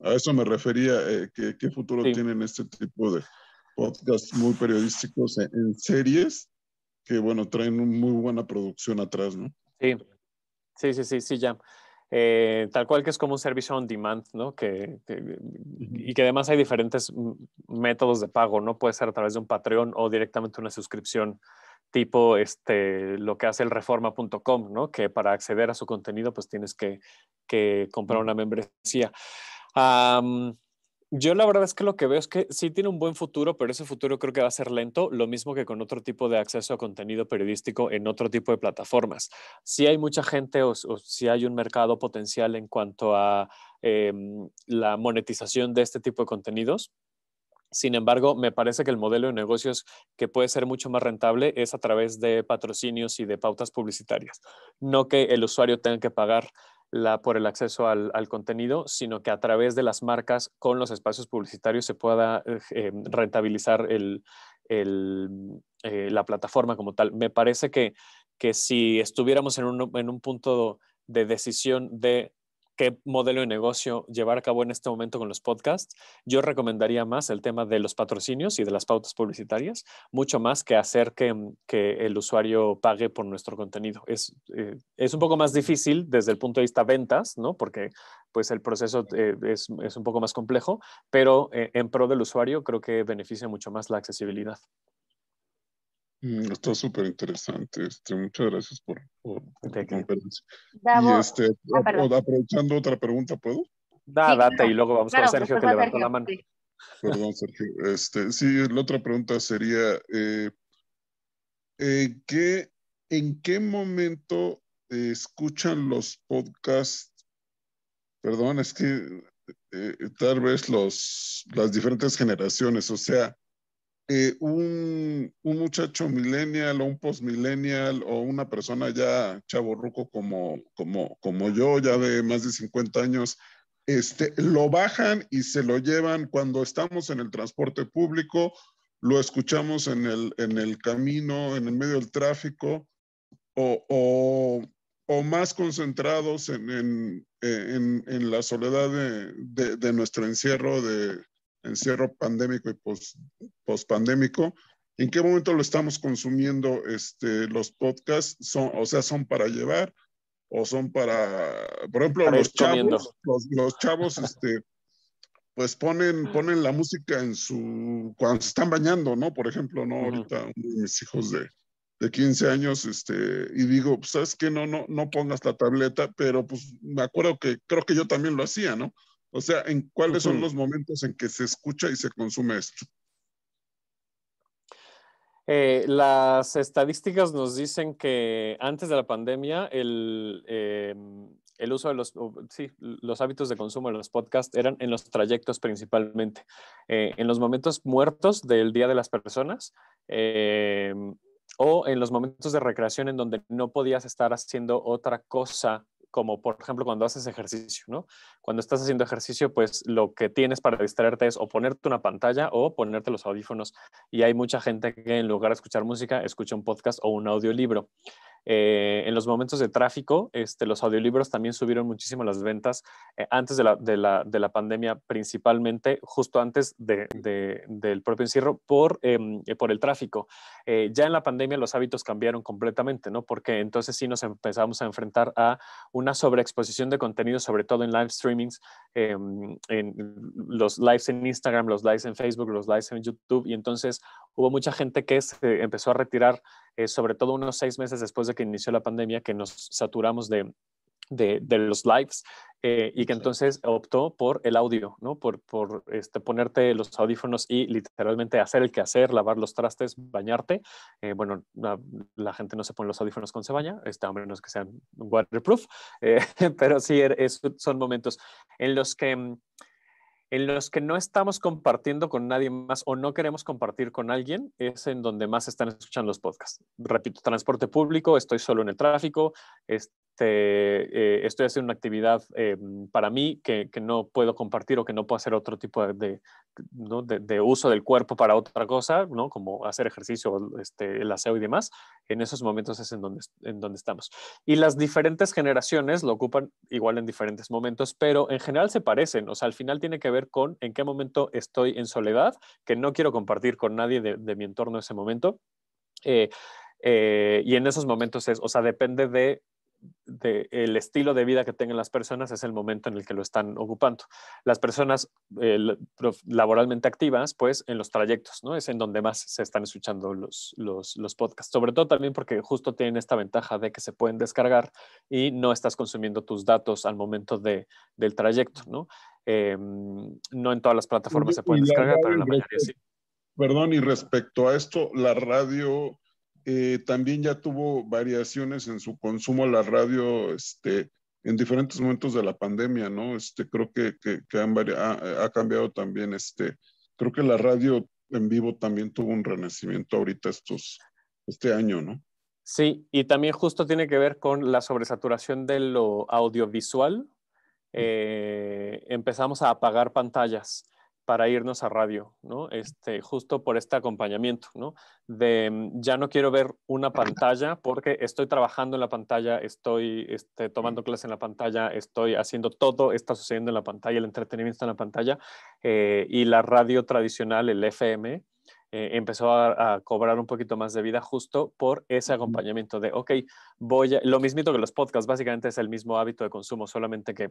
Mm. A eso me refería, eh, qué futuro tienen este tipo de podcasts muy periodísticos e, en, series que, bueno, traen muy buena producción atrás, ¿no?
sí, sí, sí, sí, ya. Eh, tal cual que es como un servicio on demand, ¿no? Que, y que además hay diferentes métodos de pago, ¿no? Puede ser a través de un Patreon o directamente una suscripción tipo este, lo que hace el reforma.com, ¿no? Que para acceder a su contenido pues tienes que, que comprar una membresía. Yo la verdad es que lo que veo es que sí tiene un buen futuro, pero ese futuro creo que va a ser lento, lo mismo que con otro tipo de acceso a contenido periodístico en otro tipo de plataformas. Sí hay mucha gente o, sí hay un mercado potencial en cuanto a em, la monetización de este tipo de contenidos. Sin embargo, me parece que el modelo de negocios que puede ser mucho más rentable es a través de patrocinios y de pautas publicitarias, no que el usuario tenga que pagar la, por el acceso al, contenido, sino que a través de las marcas con los espacios publicitarios se pueda eh, eh, rentabilizar el, mm, eh, la plataforma como tal. Me parece que, que si estuviéramos en un punto de decisión de qué modelo de negocio llevar a cabo en este momento con los podcasts, yo recomendaría más el tema de los patrocinios y de las pautas publicitarias, mucho más que hacer que, mm, el usuario pague por nuestro contenido. Eh, es, un poco más difícil desde el punto de vista ventas, ¿no? Porque pues el proceso eh, es, un poco más complejo, pero eh, en pro del usuario creo que beneficia mucho más la accesibilidad.
Mm, está súper interesante. Este, muchas gracias por, la conferencia. Este, ah, aprovechando otra pregunta, ¿puedo? Da, date y luego vamos con Sergio que levantó la mano. Perdón, Sergio. Este, sí, la otra pregunta sería, eh, eh, ¿en qué momento escuchan los podcasts? Perdón, es que eh, tal vez los, las diferentes generaciones, o sea, eh, un, muchacho millennial o un postmillennial o una persona ya chaborruco como, como, como yo, ya de más de 50 años, este, lo bajan y se lo llevan cuando estamos en el transporte público, lo escuchamos en el, en el camino, en el medio del tráfico, o, o, más concentrados en, la soledad de nuestro encierro de, encierro pandémico y post, pospandémico, ¿en qué momento lo estamos consumiendo este, los podcasts? Son, o sea, son para llevar o son para, por ejemplo, los, chavos, los, chavos, este, pues ponen, ponen la música en su, cuando se están bañando, ¿no? Por ejemplo, ¿no? Ahorita uno de mis hijos de, de 15 años, este, y digo, pues, ¿sabes qué? No, no, no pongas la tableta, pero pues me acuerdo que creo que yo también lo hacía, ¿no? O sea, ¿en cuáles son los momentos en que se escucha y se consume esto?
Eh, las estadísticas nos dicen que antes de la pandemia el, em, uso de los, sí, los hábitos de consumo de los podcasts eran en los trayectos principalmente, eh, en los momentos muertos del día de las personas em, o en los momentos de recreación en donde no podías estar haciendo otra cosa como por ejemplo cuando haces ejercicio, ¿no? Cuando estás haciendo ejercicio, pues lo que tienes para distraerte es o ponerte una pantalla o ponerte los audífonos. Y hay mucha gente que en lugar de escuchar música, escucha un podcast o un audiolibro. Eh, en los momentos de tráfico, este, los audiolibros también subieron muchísimo las ventas eh, antes de la, pandemia, principalmente justo antes del propio encierro por, em, eh, por el tráfico. ya en la pandemia los hábitos cambiaron completamente, ¿no? Porque entonces sí nos empezamos a enfrentar a una sobreexposición de contenido, sobre todo en live streamings, em, en los lives en Instagram, los lives en Facebook, los lives en YouTube, y entonces hubo mucha gente que se empezó a retirar eh, sobre todo unos seis meses después de que inició la pandemia, que nos saturamos de, los lives eh, y que entonces optó por el audio, ¿no? Por, por este, ponerte los audífonos y literalmente hacer el quehacer, lavar los trastes, bañarte. Eh, bueno, la, gente no se pone los audífonos con se baña, a menos que sean waterproof, pero sí er, son momentos en los que mm, en los que no estamos compartiendo con nadie más o no queremos compartir con alguien es en donde más están escuchando los podcasts. Repito, transporte público, estoy solo en el tráfico, este, eh, estoy haciendo una actividad eh, para mí que, no puedo compartir o que no puedo hacer otro tipo de, uso del cuerpo para otra cosa, como hacer ejercicio, este, el aseo y demás en esos momentos es en donde, en donde estamos. Y las diferentes generaciones lo ocupan igual en diferentes momentos, pero en general se parecen, o sea, al final tiene que ver con en qué momento estoy en soledad, que no quiero compartir con nadie de, mi entorno ese momento. Eh, eh, y en esos momentos es, o sea, depende de el estilo de vida que tengan las personas es el momento en el que lo están ocupando. Las personas eh, laboralmente activas, pues en los trayectos, ¿no? Es en donde más se están escuchando los, los, los, podcasts, sobre todo también porque justo tienen esta ventaja de que se pueden descargar y no estás consumiendo tus datos al momento de, del trayecto, ¿no? Em, no en todas las plataformas se pueden descargar, pero en la mayoría sí.
Perdón, y respecto a esto, la radio eh, también ya tuvo variaciones en su consumo a la radio este, en diferentes momentos de la pandemia, ¿no? Este, creo que, ha, cambiado también, este, creo que la radio en vivo también tuvo un renacimiento ahorita estos, este año, ¿no?
Sí, y también justo tiene que ver con la sobresaturación de lo audiovisual. Eh, empezamos a apagar pantallas para irnos a radio, ¿no? Este, justo por este acompañamiento, ¿no? De mm, ya no quiero ver una pantalla porque estoy trabajando en la pantalla, estoy este, tomando clases en la pantalla, estoy haciendo todo, está sucediendo en la pantalla, el entretenimiento está en la pantalla eh, y la radio tradicional, el FM, eh, empezó a, cobrar un poquito más de vida justo por ese acompañamiento de, ok, voy lo mismito que los podcasts, básicamente es el mismo hábito de consumo, solamente que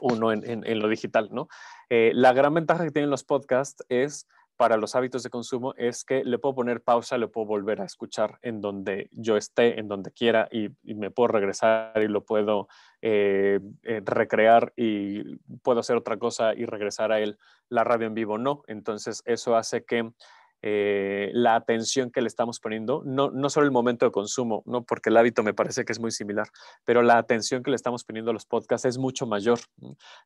uno en, lo digital, ¿no? Eh, la gran ventaja que tienen los podcasts es para los hábitos de consumo es que le puedo poner pausa, le puedo volver a escuchar en donde yo esté, en donde quiera y, me puedo regresar y lo puedo eh, eh, recrear y puedo hacer otra cosa y regresar a él. La radio en vivo no, entonces eso hace que eh, la atención que le estamos poniendo, no, no solo el momento de consumo, no porque el hábito me parece que es muy similar, pero la atención que le estamos poniendo a los podcasts es mucho mayor.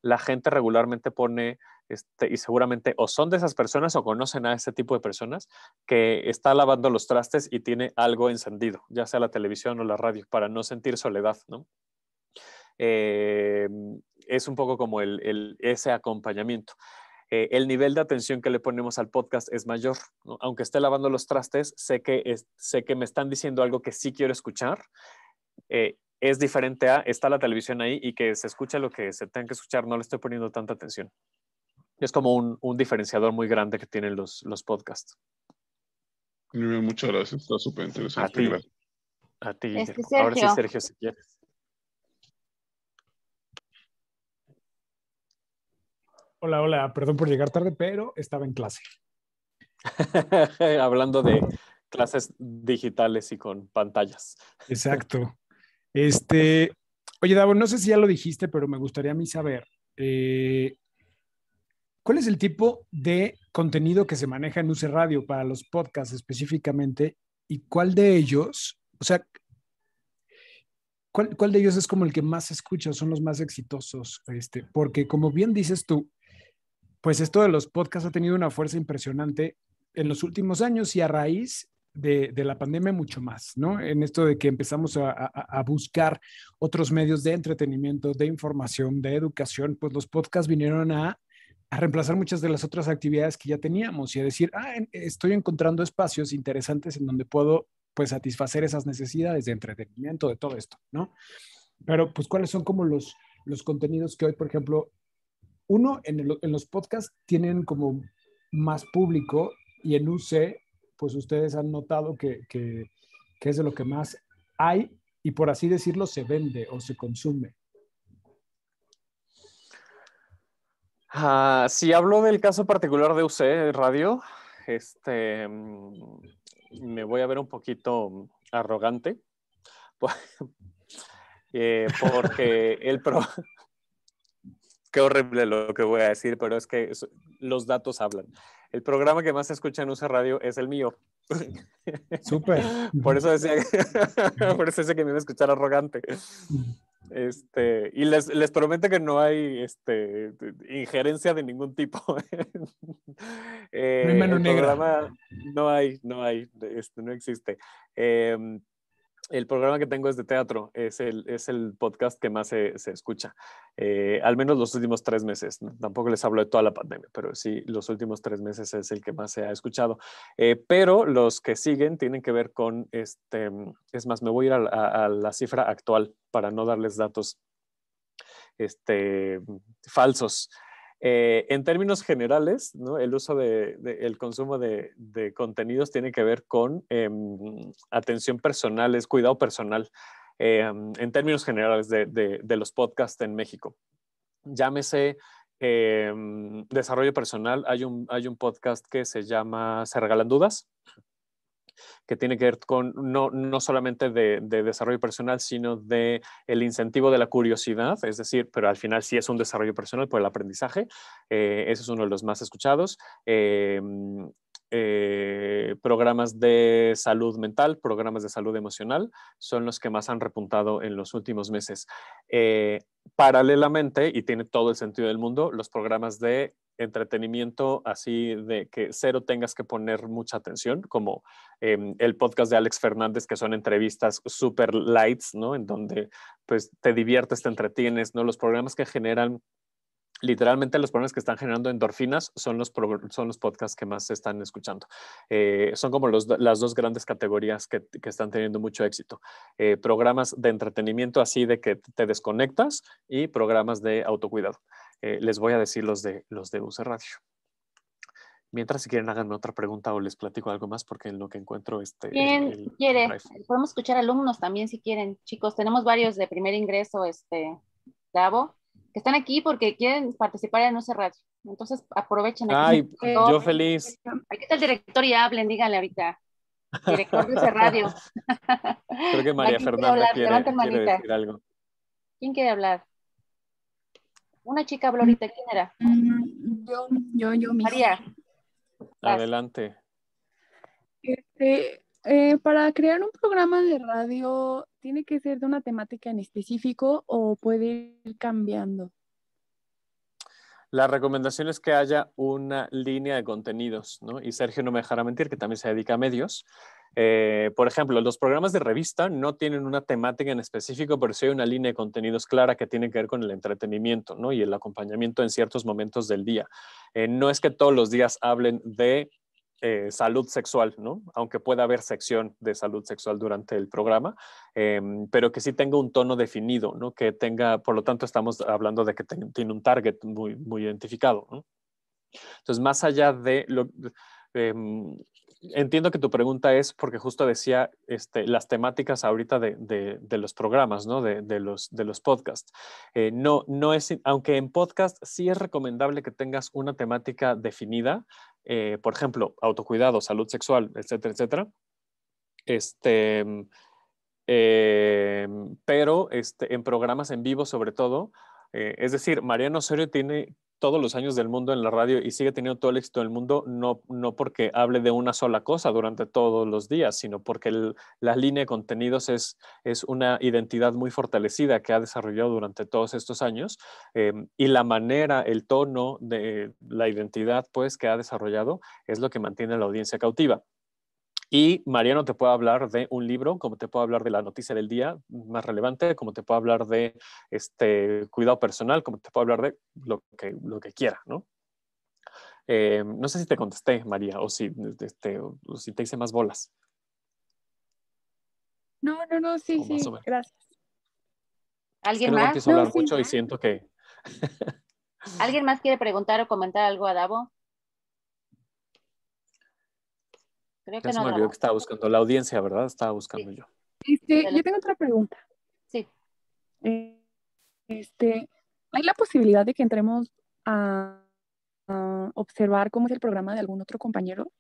La gente regularmente pone, este, y seguramente o son de esas personas o conocen a ese tipo de personas, que está lavando los trastes y tiene algo encendido, ya sea la televisión o la radio, para no sentir soledad, ¿no? Em, es un poco como ese acompañamiento. Eh, el nivel de atención que le ponemos al podcast es mayor. Aunque esté lavando los trastes, sé que, sé que me están diciendo algo que sí quiero escuchar. Eh, es diferente a, está la televisión ahí y que se escucha lo que se tenga que escuchar, no le estoy poniendo tanta atención. Es como un, diferenciador muy grande que tienen los, podcasts.
Muchas gracias,
está súper interesante. A ti. A ti. Este, Ahora sí, Sergio, si quieres.
Hola, hola, perdón por llegar tarde, pero estaba en clase.
Hablando de clases digitales y con pantallas.
Exacto. Este, oye, Davo, no sé si ya lo dijiste, pero me gustaría a mí saber. Eh, ¿Cuál es el tipo de contenido que se maneja en UC Radio para los podcasts específicamente? ¿Y cuál de ellos, o sea, cuál, cuál de ellos es como el que más escucha, son los más exitosos? Este, porque como bien dices tú, pues esto de los podcasts ha tenido una fuerza impresionante en los últimos años y a raíz de, la pandemia mucho más, ¿no? En esto de que empezamos a, buscar otros medios de entretenimiento, de información, de educación, pues los podcasts vinieron a, a reemplazar muchas de las otras actividades que ya teníamos y a decir, ah, estoy encontrando espacios interesantes en donde puedo pues satisfacer esas necesidades de entretenimiento, de todo esto, ¿no? Pero pues cuáles son como los, los contenidos que hoy, por ejemplo, uno, en, los podcasts tienen como más público y en UC, pues ustedes han notado que, es de lo que más hay y por así decirlo se vende o se consume.
Ah, si hablo del caso particular de UC eh, Radio, este, mm, me voy a ver un poquito arrogante, eh, porque el, pro, qué horrible lo que voy a decir, pero es que los datos hablan. El programa que más se escucha en USA Radio es el mío. Súper. por eso decía, por eso que me iba a escuchar arrogante. Este, y les, les prometo que no hay este, injerencia de ningún tipo. eh, no hay no hay, no este, hay, no existe. Em, el programa que tengo es de teatro, es el, es el podcast que más se, escucha, eh, al menos los últimos tres meses. Tampoco les hablo de toda la pandemia, pero sí, los últimos tres meses es el que más se ha escuchado. Eh, pero los que siguen tienen que ver con, este, es más, me voy a ir a, a la cifra actual para no darles datos este, falsos. Eh, en términos generales, el uso de, el consumo de, contenidos tiene que ver con em, atención personal, es cuidado personal, em, en términos generales de, los podcasts en México. Llámese em, desarrollo personal, hay un podcast que se llama Se Regalan Dudas, que tiene que ver con no, solamente de, desarrollo personal, sino de el incentivo de la curiosidad, es decir, pero al final sí es un desarrollo personal por el aprendizaje. Eh, ese es uno de los más escuchados. Eh, eh, programas de salud mental, programas de salud emocional, son los que más han repuntado en los últimos meses. Eh, paralelamente, y tiene todo el sentido del mundo, los programas de entretenimiento así de que cero tengas que poner mucha atención, como em, el podcast de Alex Fernández, que son entrevistas super lights, ¿no? En donde pues te diviertes, te entretienes, ¿no? Los programas que generan literalmente los programas que están generando endorfinas son los, son los podcasts que más se están escuchando. Eh, son como las dos grandes categorías que, están teniendo mucho éxito. Eh, programas de entretenimiento así de que te desconectas y programas de autocuidado. Eh, les voy a decir los de, los de UC Radio. Mientras, si quieren, háganme otra pregunta o les platico algo más, porque en lo que encuentro este. ¿Quién
Podemos escuchar alumnos también si quieren. Chicos, tenemos varios de primer ingreso, este, Gabo que están aquí porque quieren participar en UC Radio. Entonces aprovechen. Ay, yo feliz. Aquí está el director y hablen, díganle ahorita.
Director de UC Radio. Creo que María Fernanda quiere, decir algo.
¿Quién quiere hablar? Una chica habló ahorita, ¿quién era? Yo, yo, yo. María.
Adelante.
Este, eh, para crear un programa de radio, ¿tiene que ser de una temática en específico o puede ir cambiando?
La recomendación es que haya una línea de contenidos, ¿no? Y Sergio no me dejará mentir, que también se dedica a medios. Eh, por ejemplo, los programas de revista no tienen una temática en específico, pero sí hay una línea de contenidos clara que tiene que ver con el entretenimiento ¿no? y el acompañamiento en ciertos momentos del día. Eh, no es que todos los días hablen de eh, salud sexual, ¿no? Aunque pueda haber sección de salud sexual durante el programa, em, pero que sí tenga un tono definido, ¿no? Que tenga, por lo tanto, estamos hablando de que tiene un target muy, muy identificado, Entonces, más allá de lo, em, entiendo que tu pregunta es porque justo decía este, las temáticas ahorita de, de, los programas, ¿no? De, de los, de los podcasts. Eh, no, no es, aunque en podcast sí es recomendable que tengas una temática definida, eh, por ejemplo, autocuidado, salud sexual, etcétera, etcétera. Este, em, pero este, en programas en vivo sobre todo, eh, es decir, Mariano Osorio tiene todos los años del mundo en la radio y sigue teniendo todo el éxito del mundo, no, porque hable de una sola cosa durante todos los días, sino porque la línea de contenidos es, una identidad muy fortalecida que ha desarrollado durante todos estos años eh, y la manera, el tono de la identidad pues, que ha desarrollado es lo que mantiene a la audiencia cautiva. Y Mariano te puede hablar de un libro, como te puede hablar de la noticia del día más relevante, como te puede hablar de este cuidado personal, como te puede hablar de lo que, lo que quiera, ¿no? Eh, no sé si te contesté, María, o si, este, te hice más bolas.
No, no, no, sí, sí, gracias. ¿Alguien más? No, mucho
sí, y siento que...
¿Alguien más quiere preguntar o comentar algo a Davo? Creo que me olvidó que
estaba buscando la audiencia, ¿verdad? Estaba buscando yo.
Este, yo tengo otra pregunta. Sí. Eh, este, ¿Hay la posibilidad de que entremos a, observar cómo es el programa de algún otro compañero?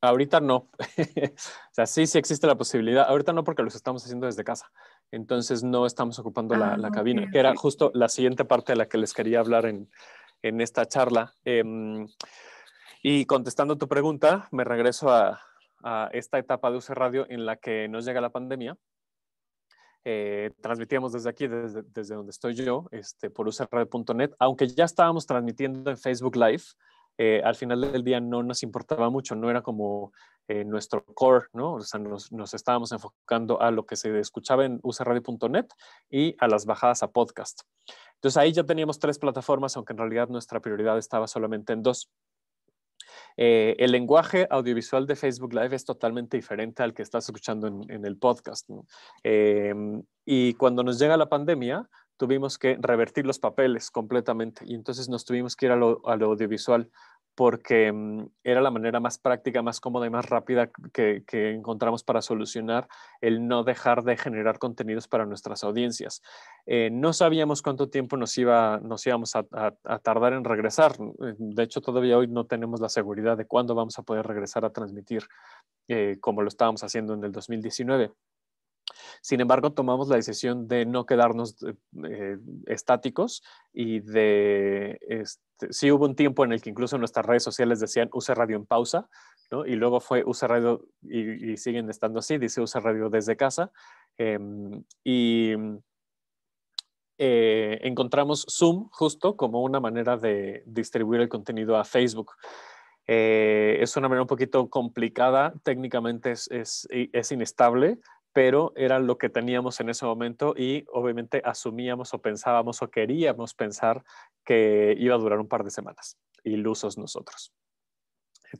Ahorita no. o sea, sí, sí existe la posibilidad. Ahorita no porque los estamos haciendo desde casa. Entonces no estamos ocupando la, ah, cabina, que era justo la siguiente parte de la que les quería hablar en, en esta charla. Eh, y contestando tu pregunta, me regreso a, esta etapa de UC Radio en la que nos llega la pandemia. Eh, transmitíamos desde aquí, desde, donde estoy yo, este, por ucradio.net, aunque ya estábamos transmitiendo en Facebook Live, eh, al final del día no nos importaba mucho, no era como eh, nuestro core, ¿no? O sea, nos, nos, estábamos enfocando a lo que se escuchaba en userradio.net y a las bajadas a podcast. Entonces ahí ya teníamos tres plataformas, aunque en realidad nuestra prioridad estaba solamente en dos. Eh, el lenguaje audiovisual de Facebook Live es totalmente diferente al que estás escuchando en, el podcast. Eh, y cuando nos llega la pandemia, tuvimos que revertir los papeles completamente y entonces nos tuvimos que ir al a lo audiovisual porque mm, era la manera más práctica, más cómoda y más rápida que, encontramos para solucionar el no dejar de generar contenidos para nuestras audiencias. Eh, no sabíamos cuánto tiempo nos, iba, nos íbamos a, tardar en regresar. Mm, de hecho, todavía hoy no tenemos la seguridad de cuándo vamos a poder regresar a transmitir eh, como lo estábamos haciendo en el 2019. Sin embargo, tomamos la decisión de no quedarnos eh, eh, estáticos y de, este, sí hubo un tiempo en el que incluso nuestras redes sociales decían use radio en pausa, ¿no? Y luego fue use radio y, siguen estando así, dice use radio desde casa. Em, y eh, encontramos Zoom justo como una manera de distribuir el contenido a Facebook. es una manera un poquito complicada, técnicamente es, es, inestable, pero era lo que teníamos en ese momento y obviamente asumíamos o pensábamos o queríamos pensar que iba a durar un par de semanas, ilusos nosotros,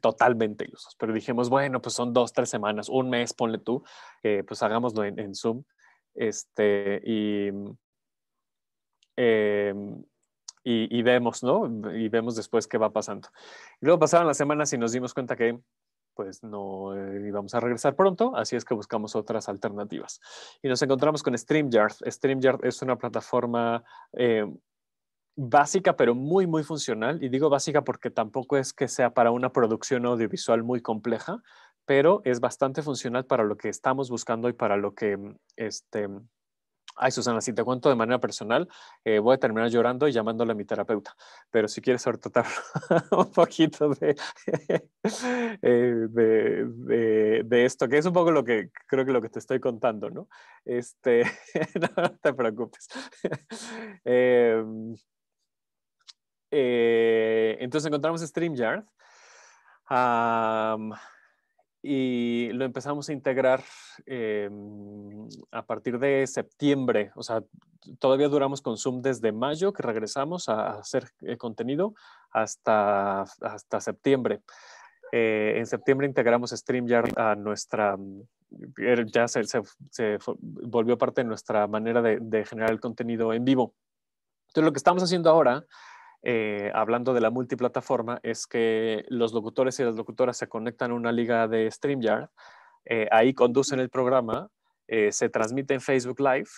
totalmente ilusos, pero dijimos, bueno, pues son dos, tres semanas, un mes, ponle tú, eh, pues hagámoslo en, Zoom, este, mm, em, y, y, vemos, ¿no? Y vemos después qué va pasando. luego pasaron las semanas y nos dimos cuenta que pues no eh, íbamos a regresar pronto, así es que buscamos otras alternativas. Y nos encontramos con StreamYard. StreamYard es una plataforma eh, básica, pero muy, muy funcional. Y digo básica porque tampoco es que sea para una producción audiovisual muy compleja, pero es bastante funcional para lo que estamos buscando y para lo que este, Ay, Susana, si te cuento de manera personal, eh, voy a terminar llorando y llamándole a mi terapeuta. Pero si quieres ahorita un poquito eh, de, de, esto, que es un poco lo que creo que lo que te estoy contando, ¿no? Este, no, te preocupes. Em, eh, entonces encontramos StreamYard. Um, y lo empezamos a integrar em, a partir de septiembre. O sea, todavía duramos con Zoom desde mayo, que regresamos a hacer eh, contenido, hasta, hasta septiembre. Eh, en septiembre integramos StreamYard a nuestra, er, ya se, se, volvió parte de nuestra manera de, de generar el contenido en vivo. Entonces, lo que estamos haciendo ahora eh, hablando de la multiplataforma, es que los locutores y las locutoras se conectan a una liga de StreamYard, eh, ahí conducen el programa, eh, se transmite en Facebook Live,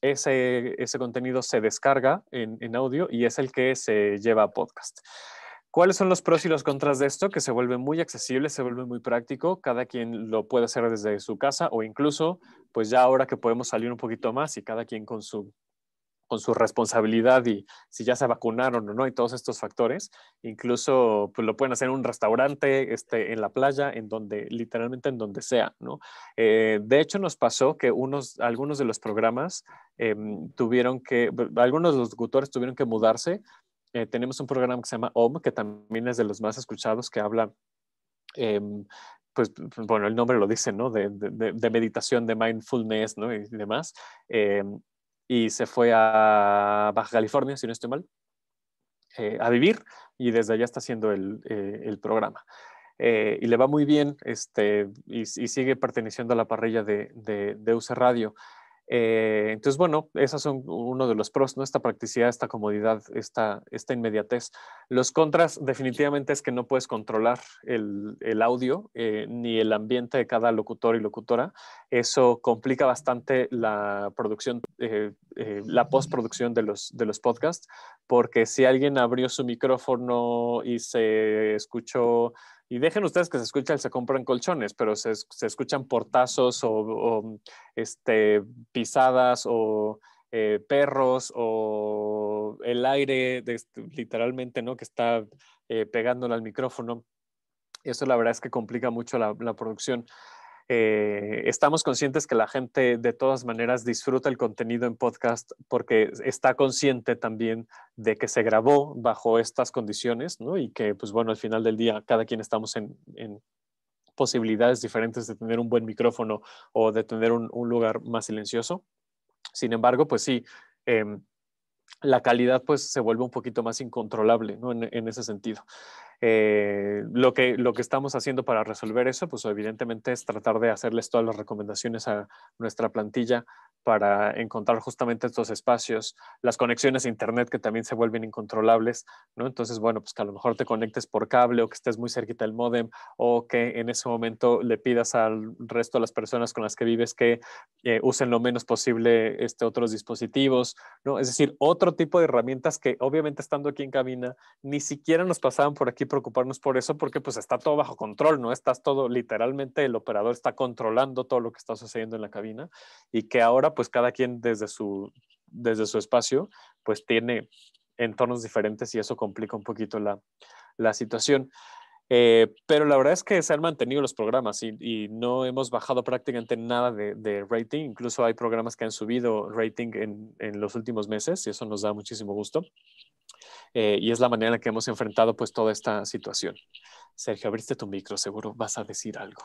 ese, contenido se descarga en, en, audio y es el que se lleva a podcast. ¿Cuáles son los pros y los contras de esto? Que se vuelve muy accesible, se vuelve muy práctico, cada quien lo puede hacer desde su casa o incluso, pues ya ahora que podemos salir un poquito más y cada quien con su con su responsabilidad y si ya se vacunaron o no y todos estos factores. Incluso pues, lo pueden hacer en un restaurante, este, en la playa, en donde, literalmente en donde sea, ¿no? Eh, de hecho, nos pasó que unos, algunos de los programas em, tuvieron que, algunos de los locutores tuvieron que mudarse. Eh, tenemos un programa que se llama OM, que también es de los más escuchados, que habla em, pues bueno, el nombre lo dice, ¿no? De, de, meditación, de mindfulness, ¿no? Y demás. Eh, y se fue a Baja California, si no estoy mal, eh, a vivir y desde allá está haciendo el, eh, programa. Eh, y le va muy bien este, y, sigue perteneciendo a la parrilla de, de, de UC Radio. Eh, entonces, bueno, esos son uno de los pros, ¿no? Esta practicidad, esta comodidad, esta, esta inmediatez. Los contras definitivamente es que no puedes controlar el, el audio eh, ni el ambiente de cada locutor y locutora. Eso complica bastante la producción, eh, la postproducción de los, de los podcasts, porque si alguien abrió su micrófono y se escuchó y dejen ustedes que se el se compran colchones, pero se, escuchan portazos o, este, pisadas o eh, perros o el aire, este, literalmente, ¿no? Que está eh, pegándole al micrófono. Eso la verdad es que complica mucho la producción. Eh, estamos conscientes que la gente de todas maneras disfruta el contenido en podcast porque está consciente también de que se grabó bajo estas condiciones, Y que, pues bueno, al final del día cada quien estamos en, posibilidades diferentes de tener un buen micrófono o de tener un, lugar más silencioso. Sin embargo, pues sí, em, la calidad pues se vuelve un poquito más incontrolable, en ese sentido. Eh, lo, que, lo que estamos haciendo para resolver eso, pues evidentemente es tratar de hacerles todas las recomendaciones a nuestra plantilla para encontrar justamente estos espacios, las conexiones a Internet que también se vuelven incontrolables, ¿no? Entonces, bueno, pues que a lo mejor te conectes por cable o que estés muy cerquita del modem o que en ese momento le pidas al resto de las personas con las que vives que eh, usen lo menos posible este, otros dispositivos, ¿no? Es decir, otro tipo de herramientas que obviamente estando aquí en cabina ni siquiera nos pasaban por aquí preocuparnos por eso porque pues está todo bajo control, ¿no? Estás todo, literalmente el operador está controlando todo lo que está sucediendo en la cabina y que ahora pues cada quien desde su, desde su espacio pues tiene entornos diferentes y eso complica un poquito la, situación. Eh, pero la verdad es que se han mantenido los programas y, no hemos bajado prácticamente nada de, de, rating. Incluso hay programas que han subido rating en, en, los últimos meses y eso nos da muchísimo gusto. Eh, y es la manera en la que hemos enfrentado pues toda esta situación. Sergio, abriste tu micro, seguro vas a decir algo.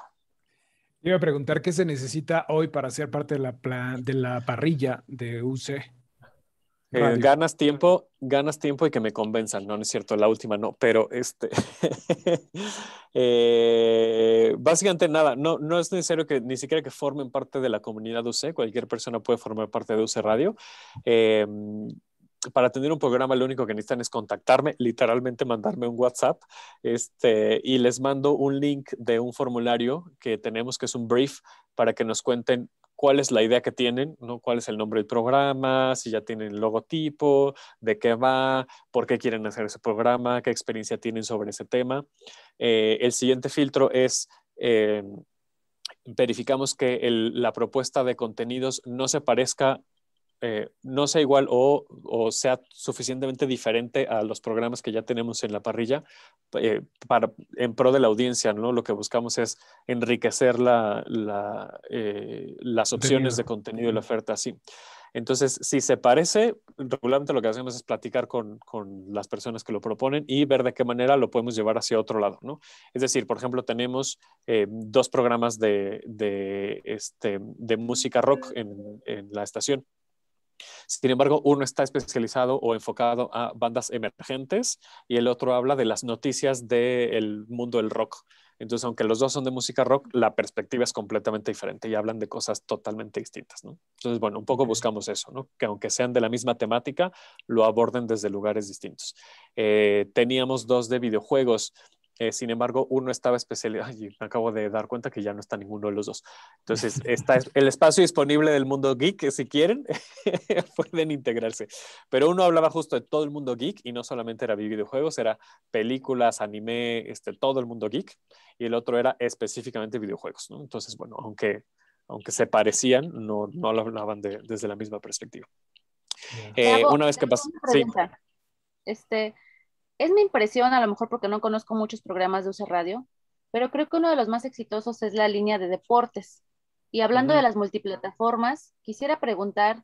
Yo
iba a preguntar qué se necesita hoy para ser parte de la, de la parrilla de UC.
Eh, ganas tiempo, ganas tiempo y que me convenzan, no, es cierto, la última no, pero este, eh, básicamente nada, no, no es necesario que ni siquiera que formen parte de la comunidad UC, cualquier persona puede formar parte de UC Radio para tener un programa lo único que necesitan es contactarme, literalmente mandarme un WhatsApp, este, y les mando un link de un formulario que tenemos, que es un brief, para que nos cuenten cuál es la idea que tienen, ¿no? cuál es el nombre del programa, si ya tienen el logotipo, de qué va, por qué quieren hacer ese programa, qué experiencia tienen sobre ese tema. Eh, el siguiente filtro es... Eh, verificamos que la propuesta de contenidos no se parezca eh, no sea igual o, sea suficientemente diferente a los programas que ya tenemos en la parrilla eh, para, en pro de la audiencia, ¿no? Lo que buscamos es enriquecer eh, las opciones de contenido y la oferta, sí. Entonces, si se parece, regularmente lo que hacemos es platicar con, las personas que lo proponen y ver de qué manera lo podemos llevar hacia otro lado, ¿no? Es decir, por ejemplo, tenemos dos programas este, de, música rock en, la estación. Sin embargo, uno está especializado o enfocado a bandas emergentes y el otro habla de las noticias del mundo del rock. Entonces, aunque los dos son de música rock, la perspectiva es completamente diferente y hablan de cosas totalmente distintas, Entonces, bueno, un poco buscamos eso, ¿no? Que aunque sean de la misma temática, lo aborden desde lugares distintos. Eh, teníamos dos de videojuegos. Eh, sin embargo, uno estaba especializado, y me acabo de dar cuenta que ya no está ninguno de los dos. Entonces, está el espacio disponible del mundo geek, si quieren, pueden integrarse. Pero uno hablaba justo de todo el mundo geek y no solamente era videojuegos, era películas, anime, este, todo el mundo geek. Y el otro era específicamente videojuegos, Entonces, bueno, aunque, aunque se parecían, no, no lo hablaban desde la misma perspectiva. Eh, una vez que pasó... Sí.
Este, es mi impresión, a lo mejor porque no conozco muchos programas de UC Radio, pero creo que uno de los más exitosos es la línea de deportes. Y hablando de las multiplataformas, quisiera preguntar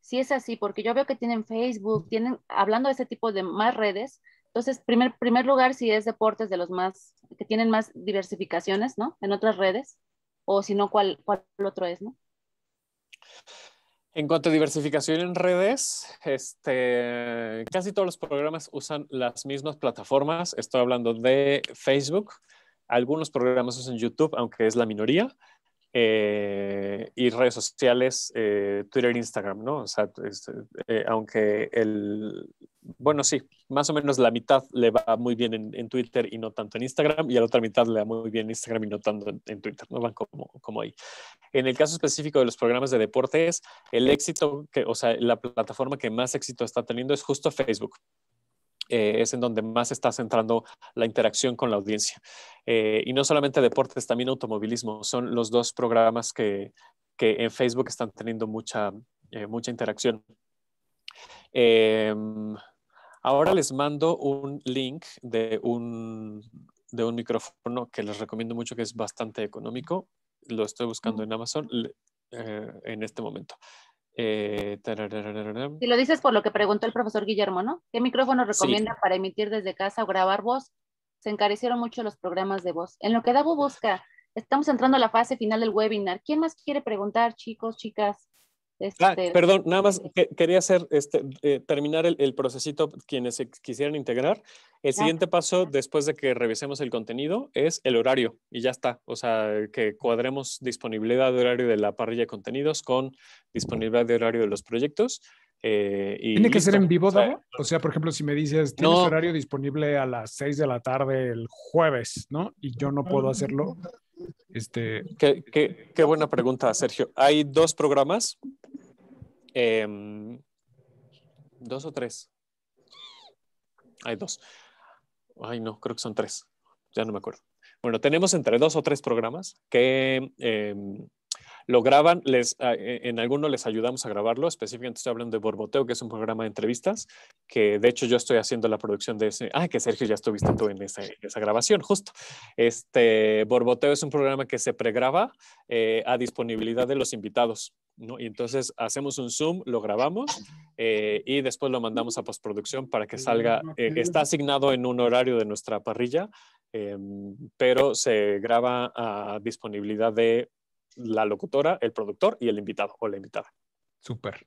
si es así, porque yo veo que tienen Facebook, tienen, hablando de ese tipo de más redes, entonces, primer, primer lugar, si es deportes de los más, que tienen más diversificaciones, ¿no? En otras redes, o si no, ¿cuál, cuál otro es, no?
En cuanto a diversificación en redes, este, casi todos los programas usan las mismas plataformas. Estoy hablando de Facebook. Algunos programas usan YouTube, aunque es la minoría. Eh, y redes sociales, eh, Twitter, e Instagram, ¿no? Eh, aunque el, bueno, sí, más o menos la mitad le va muy bien en, Twitter y no tanto en Instagram, y a la otra mitad le va muy bien en Instagram y no tanto en, Twitter, ¿no? Van como, como, ahí. En el caso específico de los programas de deportes, el éxito, que, o sea, la plataforma que más éxito está teniendo es justo Facebook. Eh, es en donde más está centrando la interacción con la audiencia. Eh, y no solamente deportes, también automovilismo, son los dos programas que, en Facebook están teniendo mucha, eh, interacción. Em, ahora les mando un link de un micrófono que les recomiendo mucho, que es bastante económico. Lo estoy buscando en Amazon en este momento si
lo dices por lo que preguntó el profesor Guillermo, ¿no? ¿Qué micrófono recomienda para emitir desde casa o grabar voz? Se encarecieron mucho los programas de voz. En lo que Davo busca, estamos entrando a la fase final del webinar. ¿Quién más quiere preguntar, chicos, chicas? Ah, este, perdón,
nada más quería hacer este, eh, terminar el, procesito quienes quisieran integrar. El siguiente paso, después de que revisemos el contenido, es el horario y ya está. O sea, que cuadremos disponibilidad de horario de la parrilla de contenidos con disponibilidad de horario de los proyectos. Eh, y ¿Tiene que ser en
vivo, O sea, por ejemplo, si me dices, tienes horario disponible a las 6 de la tarde el jueves, ¿no? Y yo no puedo hacerlo.
Este... Qué, buena pregunta, Sergio. Hay dos programas. Em, dos o tres. Hay dos ay no, creo que son tres, ya no me acuerdo. Bueno, tenemos entre dos o tres programas que em, lo graban, les, e, en alguno les ayudamos a grabarlo, específicamente estoy hablando de Borboteo, que es un programa de entrevistas, que de hecho yo estoy haciendo la producción de ese, ah, que Sergio ya estuviste tú en esa, grabación, justo. Este, Borboteo es un programa que se pregraba eh, a disponibilidad de los invitados. ¿no? Y entonces hacemos un Zoom, lo grabamos eh, y después lo mandamos a postproducción para que salga, ah, eh, está asignado en un horario de nuestra parrilla, em, pero se graba a disponibilidad de la locutora, el productor y el invitado o la invitada. Súper.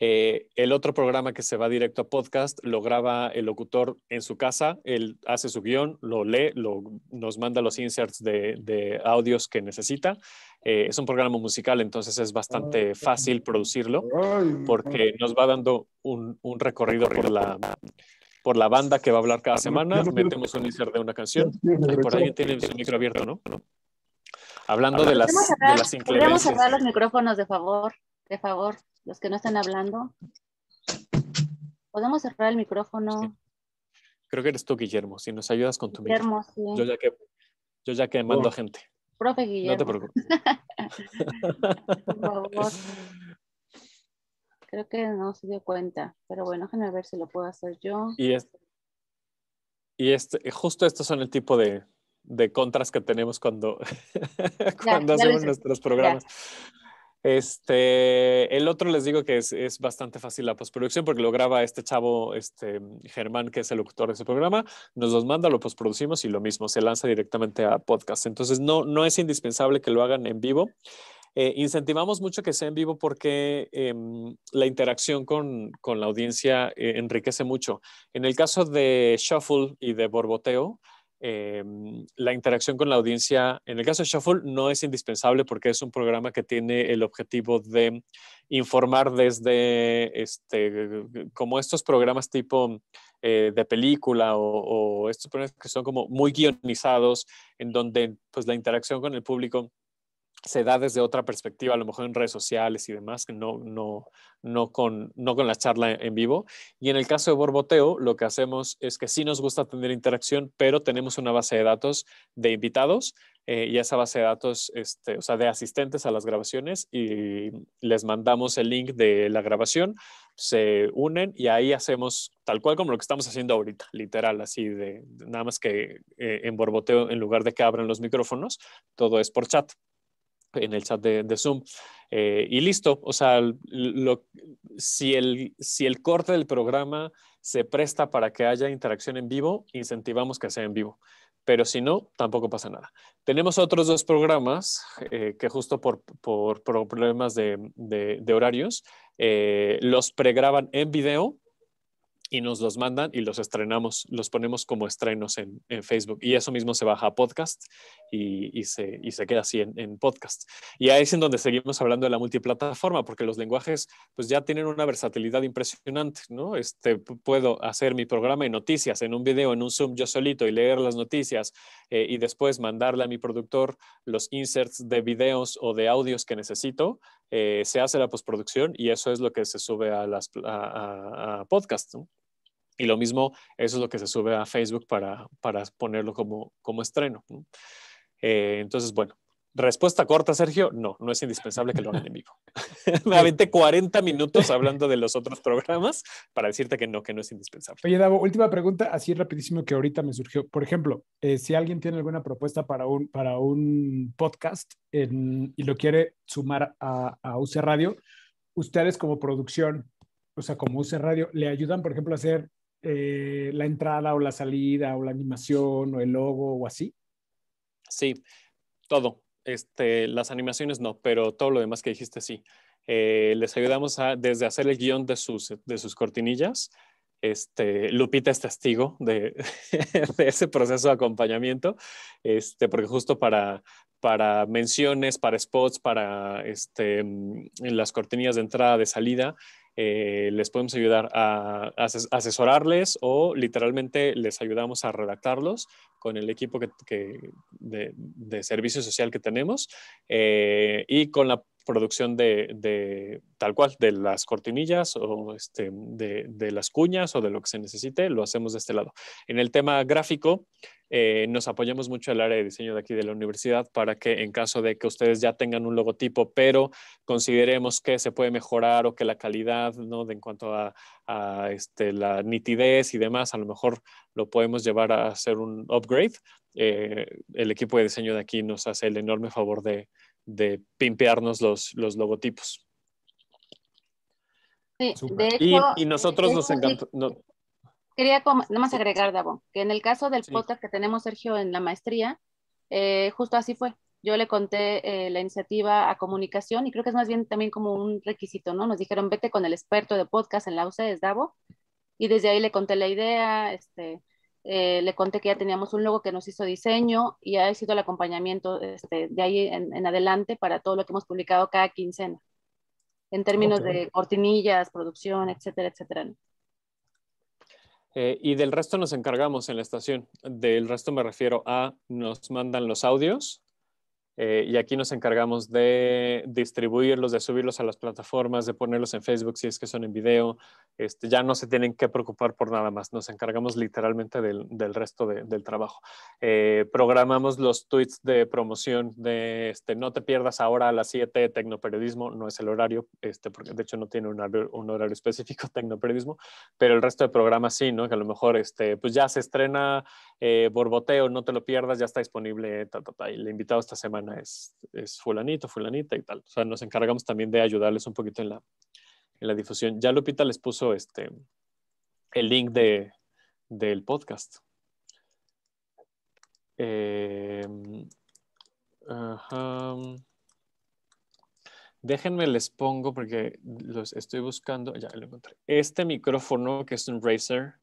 Eh, el otro programa que se va directo a podcast lo graba el locutor en su casa, él hace su guión, lo lee, nos manda los inserts de, audios que necesita. Eh, es un programa musical, entonces es bastante fácil producirlo porque nos va dando un, recorrido por la, banda que va a hablar cada semana, metemos un insert de una canción. por ahí tiene su micro abierto, ¿no? Hablando de las, de las ¿Podríamos cerrar los
micrófonos, de favor? Por favor, los que no están hablando. Podemos cerrar el micrófono.
Creo que eres tú, Guillermo, si nos ayudas con tu micrófono. Yo ya que mando a oh. gente. Profe Guillermo. No
te preocupes. Creo que no se dio cuenta, pero bueno, a ver si lo puedo hacer yo.
Y, y este, justo estos son el tipo de, contras que tenemos cuando, cuando hacemos nuestros programas. Este, el otro les digo que es, bastante fácil la postproducción porque lo graba este chavo, este Germán, que es el locutor de ese programa, nos los manda, lo postproducimos y lo mismo, se lanza directamente a podcast. Entonces, no, no es indispensable que lo hagan en vivo. Eh, incentivamos mucho que sea en vivo porque em, la interacción con, con la audiencia eh, enriquece mucho. En el caso de Shuffle y de Borboteo, eh, la interacción con la audiencia, en el caso de Shuffle, no es indispensable porque es un programa que tiene el objetivo de informar desde este, como estos programas tipo eh, de película o, o, estos programas que son como muy guionizados, en donde pues la interacción con el público se da desde otra perspectiva, a lo mejor en redes sociales y demás, no, no, con, la charla en vivo. Y en el caso de Borboteo, lo que hacemos es que sí nos gusta tener interacción, pero tenemos una base de datos de invitados eh, y esa base de datos, este, o sea, de asistentes a las grabaciones y les mandamos el link de la grabación, se unen y ahí hacemos tal cual como lo que estamos haciendo ahorita, literal, así de, nada más que eh, en Borboteo, en lugar de que abran los micrófonos, todo es por chat en el chat de, Zoom. Eh, y listo, o sea, si, el, corte del programa se presta para que haya interacción en vivo, incentivamos que sea en vivo pero si no, tampoco pasa nada. Tenemos otros dos programas eh, que justo por, problemas de, horarios, eh, los pregraban en video y nos los mandan y los estrenamos, los ponemos como estrenos en, Facebook. Y eso mismo se baja a podcast y, se, queda así en, podcast. Y ahí es en donde seguimos hablando de la multiplataforma, porque los lenguajes pues ya tienen una versatilidad impresionante, ¿no? Este, puedo hacer mi programa de noticias en un video, en un Zoom yo solito y leer las noticias eh, y después mandarle a mi productor los inserts de videos o de audios que necesito eh, se hace la postproducción y eso es lo que se sube a, las, podcast. Y lo mismo, eso es lo que se sube a Facebook para, ponerlo como, estreno. Eh, entonces, bueno, Respuesta corta, Sergio, no, no es indispensable que lo hagan en vivo. Me aventé 40 minutos hablando de los otros programas para decirte que no, que no es indispensable.
Oye, última pregunta, así rapidísimo que ahorita me surgió. Por ejemplo, eh, si alguien tiene alguna propuesta para un, para un podcast y lo quiere sumar a, a UC Radio, ustedes como producción, o sea, como UC Radio, ¿le ayudan, por ejemplo, a hacer eh, la entrada o la salida o la animación o el logo o así?
Sí, todo este, las animaciones no, pero todo lo demás que dijiste sí. Eh, les ayudamos desde hacer el guión de sus, de sus cortinillas. Este, Lupita es testigo de, ese proceso de acompañamiento, este, porque justo para, para menciones, para spots, para este, mm, las cortinillas de entrada, de salida, eh, les podemos ayudar a asesorarles o literalmente les ayudamos a redactarlos con el equipo de, servicio social que tenemos eh, y con la producción de, tal cual, de las cortinillas o este, de, las cuñas o de lo que se necesite, lo hacemos de este lado. En el tema gráfico, eh, nos apoyamos mucho el área de diseño de aquí de la universidad para que en caso de que ustedes ya tengan un logotipo, pero consideremos que se puede mejorar o que la calidad, ¿no? De, en cuanto a, este, la nitidez y demás, a lo mejor lo podemos llevar a hacer un upgrade. Eh, el equipo de diseño de aquí nos hace el enorme favor de, de pimpearnos los, logotipos.
Sí, y,
nosotros nos encantó.
Quería nada más agregar, Davo, que en el caso del podcast que tenemos, Sergio, en la maestría, eh, justo así fue. Yo le conté eh, la iniciativa a comunicación y creo que es más bien también como un requisito, ¿no? Nos dijeron, vete con el experto de podcast en la es Davo, y desde ahí le conté la idea, este, eh, le conté que ya teníamos un logo que nos hizo diseño y ha sido el acompañamiento este, de ahí en, adelante para todo lo que hemos publicado cada quincena, en términos de cortinillas, producción, etcétera, etcétera.
Eh, y del resto nos encargamos en la estación. Del resto me refiero a nos mandan los audios, eh, y aquí nos encargamos de distribuirlos, de subirlos a las plataformas, de ponerlos en Facebook si es que son en video. Este, ya no se tienen que preocupar por nada más, nos encargamos literalmente del, del resto del trabajo. Eh, programamos los tweets de promoción de este, no te pierdas ahora a las 7 tecnoperiodismo, no es el horario, este, porque de hecho no tiene un horario, específico tecnoperiodismo, pero el resto de programas sí, ¿no? Que a lo mejor este, pues ya se estrena eh, borboteo, no te lo pierdas, ya está disponible, Y el invitado esta semana es, fulanito, fulanita y tal. O sea, nos encargamos también de ayudarles un poquito en la, difusión. Ya Lupita les puso este, el link de, del podcast. Em, Déjenme les pongo porque los estoy buscando. Ya lo encontré. Este micrófono que es un Razer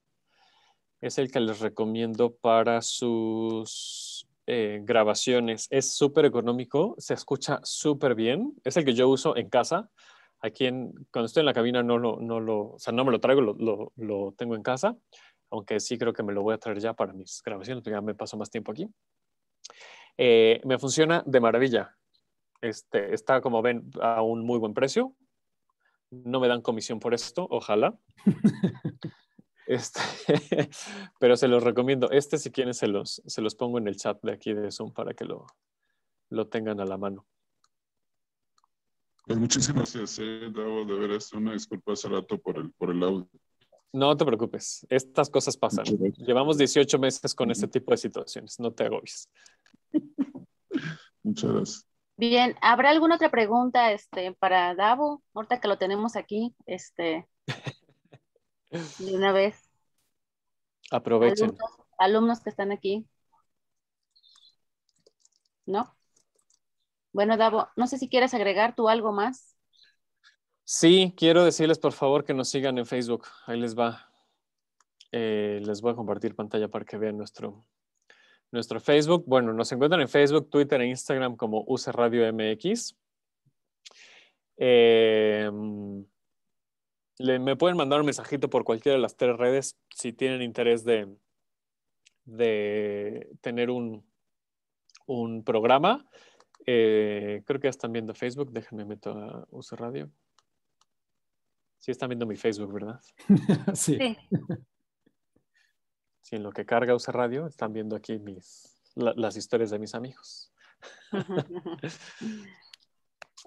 es el que les recomiendo para sus eh, grabaciones. Es súper económico, se escucha súper bien. Es el que yo uso en casa. Aquí, en, cuando estoy en la cabina, no lo, no lo, o no me lo traigo, lo, tengo en casa. Aunque sí creo que me lo voy a traer ya para mis grabaciones, porque ya me paso más tiempo aquí. Eh, me funciona de maravilla. Este, está, como ven, a un muy buen precio. No me dan comisión por esto, ojalá. Este, pero se los recomiendo. Este, si quieren, se los, se los pongo en el chat de aquí de Zoom para que lo, lo tengan a la mano. Pues muchísimas gracias. Eh, Davo, de veras una disculpa hace rato por el, por el audio. No te preocupes, estas cosas pasan. Llevamos 18 meses con este tipo de situaciones, no te agobies. Muchas gracias.
Bien, ¿habrá alguna otra pregunta este, para Davo? Ahorita que lo tenemos aquí, este, de una vez.
Aprovechen.
Alumnos, que están aquí. ¿No? Bueno, Davo, no sé si quieres agregar tú algo más.
Sí, quiero decirles por favor que nos sigan en Facebook. Ahí les va. Eh, les voy a compartir pantalla para que vean nuestro, nuestro Facebook. Bueno, nos encuentran en Facebook, Twitter e Instagram como UC Radio MX. Eh, le, me pueden mandar un mensajito por cualquiera de las tres redes si tienen interés de, de tener un, programa. Eh, creo que ya están viendo Facebook. Déjenme meto a UC Radio. Sí están viendo mi Facebook, ¿verdad? sí. sí. en lo que carga UC Radio están viendo aquí mis, las historias de mis amigos.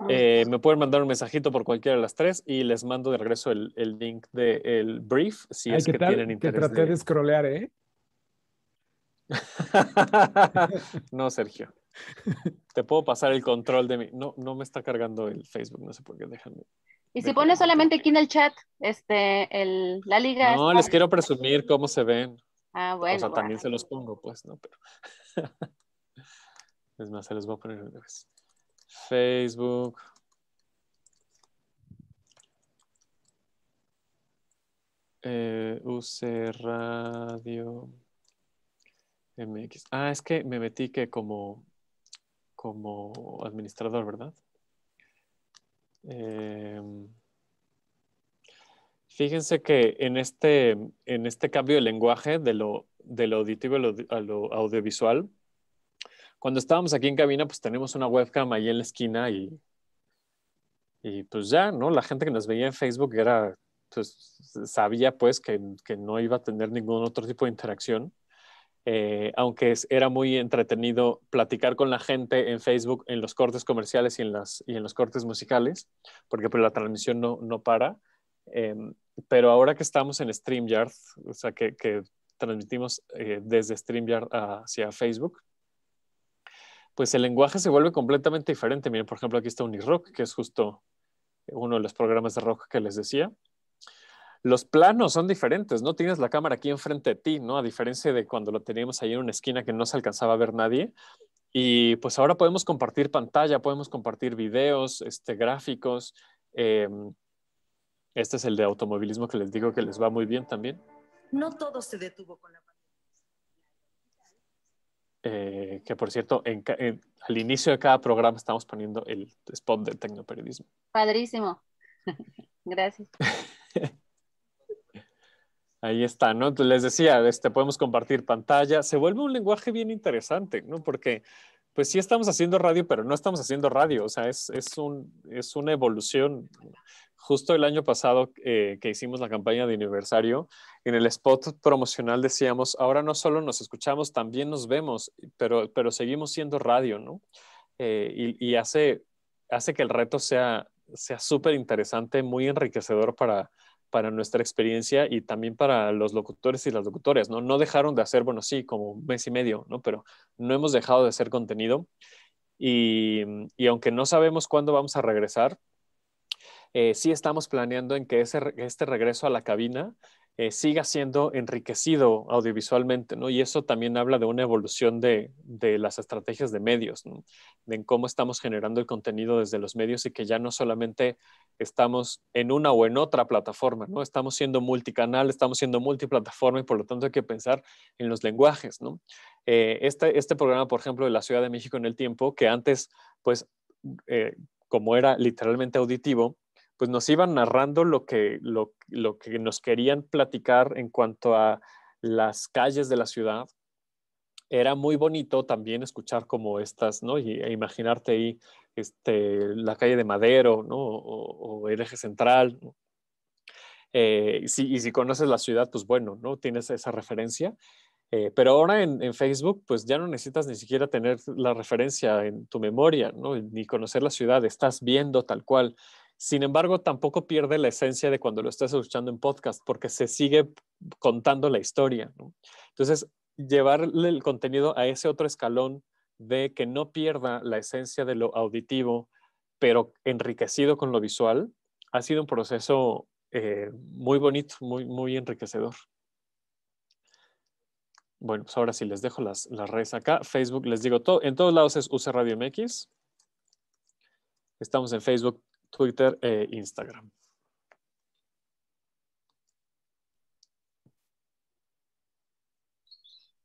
Eh, me pueden mandar un mensajito por cualquiera de las tres y les mando de regreso el, link del brief si es que, tienen interés. Que traté de,
scrollear, ¿eh?
no, Sergio. Te puedo pasar el control de mi. No, no me está cargando el Facebook, no sé por qué, déjame. Y si pone
solamente aquí en el chat, este, el, la liga. No, les
quiero presumir cómo se ven.
Ah, bueno. O sea, también se
los pongo, pues, ¿no? Pero. es más, se los voy a poner una vez. Facebook. Eh, use Radio MX. Ah, es que me metí que como, como administrador, ¿verdad? Em, fíjense que en este, en este cambio de lenguaje de lo, auditivo a lo audiovisual, cuando estábamos aquí en cabina, pues tenemos una webcam ahí en la esquina y, y pues ya, ¿no? La gente que nos veía en Facebook era, pues sabía pues que, que no iba a tener ningún otro tipo de interacción. Eh, aunque era muy entretenido platicar con la gente en Facebook en los cortes comerciales y en, las, y en los cortes musicales, porque pues, la transmisión no, no para. Em, pero ahora que estamos en StreamYard, o sea, que, que transmitimos eh, desde StreamYard hacia Facebook, pues el lenguaje se vuelve completamente diferente. Miren, por ejemplo, aquí está Unirock, que es justo uno de los programas de rock que les decía. Los planos son diferentes, ¿no? Tienes la cámara aquí enfrente de ti, ¿no? A diferencia de cuando lo teníamos ahí en una esquina que no se alcanzaba a ver nadie. Y pues ahora podemos compartir pantalla, podemos compartir videos, este, gráficos. Em, este es el de automovilismo que les digo que les va muy bien también.
No todo se detuvo con la
eh, que por cierto, al inicio de cada programa estamos poniendo el spot del tecnoperiodismo.
Padrísimo. Gracias.
Ahí está, ¿no? Entonces les decía, este, podemos compartir pantalla. Se vuelve un lenguaje bien interesante, ¿no? Porque, pues sí estamos haciendo radio, pero no estamos haciendo radio. O sea, es, un, es una evolución justo el año pasado eh, que hicimos la campaña de aniversario, en el spot promocional decíamos, ahora no solo nos escuchamos, también nos vemos, pero, pero seguimos siendo radio, ¿no? Eh, y, hace, que el reto sea súper interesante, muy enriquecedor para, nuestra experiencia y también para los locutores y las locutoras, ¿no? No dejaron de hacer, bueno, sí, como un mes y medio, ¿no? Pero no hemos dejado de hacer contenido y aunque no sabemos cuándo vamos a regresar, eh, sí estamos planeando en que este regreso a la cabina eh, siga siendo enriquecido audiovisualmente, ¿no? Y eso también habla de una evolución de, las estrategias de medios, ¿no? en cómo estamos generando el contenido desde los medios y que ya no solamente estamos en una o en otra plataforma, ¿no? Estamos siendo multicanal, estamos siendo multiplataforma y por lo tanto hay que pensar en los lenguajes, ¿no? Eh, este, este, programa, por ejemplo, de la Ciudad de México en el tiempo, que antes, pues, como era literalmente auditivo, pues nos iban narrando lo que, nos querían platicar en cuanto a las calles de la ciudad. Era muy bonito también escuchar como estas, ¿no? Y, e imaginarte ahí este, la calle de Madero, ¿no? O, el eje central. Eh, y, si, conoces la ciudad, pues bueno, ¿no? Tienes esa referencia. Eh, pero ahora en, en, Facebook, pues ya no necesitas ni siquiera tener la referencia en tu memoria, ¿no? Ni conocer la ciudad, estás viendo tal cual sin embargo, tampoco pierde la esencia de cuando lo estás escuchando en podcast, porque se sigue contando la historia. Entonces, llevarle el contenido a ese otro escalón de que no pierda la esencia de lo auditivo, pero enriquecido con lo visual, ha sido un proceso eh, muy bonito, muy, muy enriquecedor. Bueno, pues ahora sí les dejo las, redes acá. Facebook, les digo, todo, en todos lados es UC Radio MX. Estamos en Facebook Twitter e Instagram.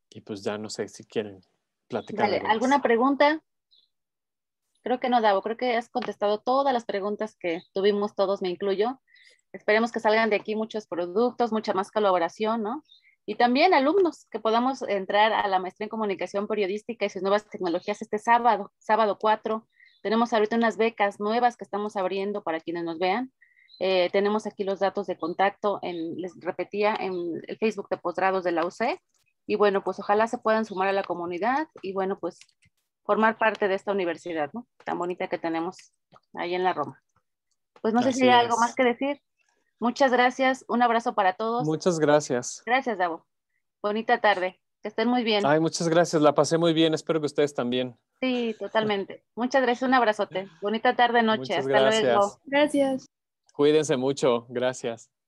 Y pues ya no sé si quieren platicar. Dale, ¿alguna
pregunta? Creo que no, Davo. Creo que has contestado todas las preguntas que tuvimos todos, me incluyo. Esperemos que salgan de aquí muchos productos, mucha más colaboración, ¿no? y también alumnos que podamos entrar a la maestría en comunicación periodística y sus nuevas tecnologías este sábado, sábado 4 tenemos ahorita unas becas nuevas que estamos abriendo para quienes nos vean. Eh, tenemos aquí los datos de contacto, les repetía, en el Facebook de posgrados de la UC. Y bueno, pues ojalá se puedan sumar a la comunidad y bueno, pues formar parte de esta universidad tan bonita que tenemos ahí en la Roma. Pues no sé si hay algo más que decir. Muchas gracias, un abrazo para todos. Muchas
gracias.
Gracias, Davo. Bonita tarde. Que estén muy bien. Ay,
muchas gracias. La pasé muy bien. Espero que ustedes también.
Sí, totalmente. Muchas gracias. Un abrazote. Bonita tarde, noche. Hasta luego. Gracias.
Cuídense mucho. Gracias.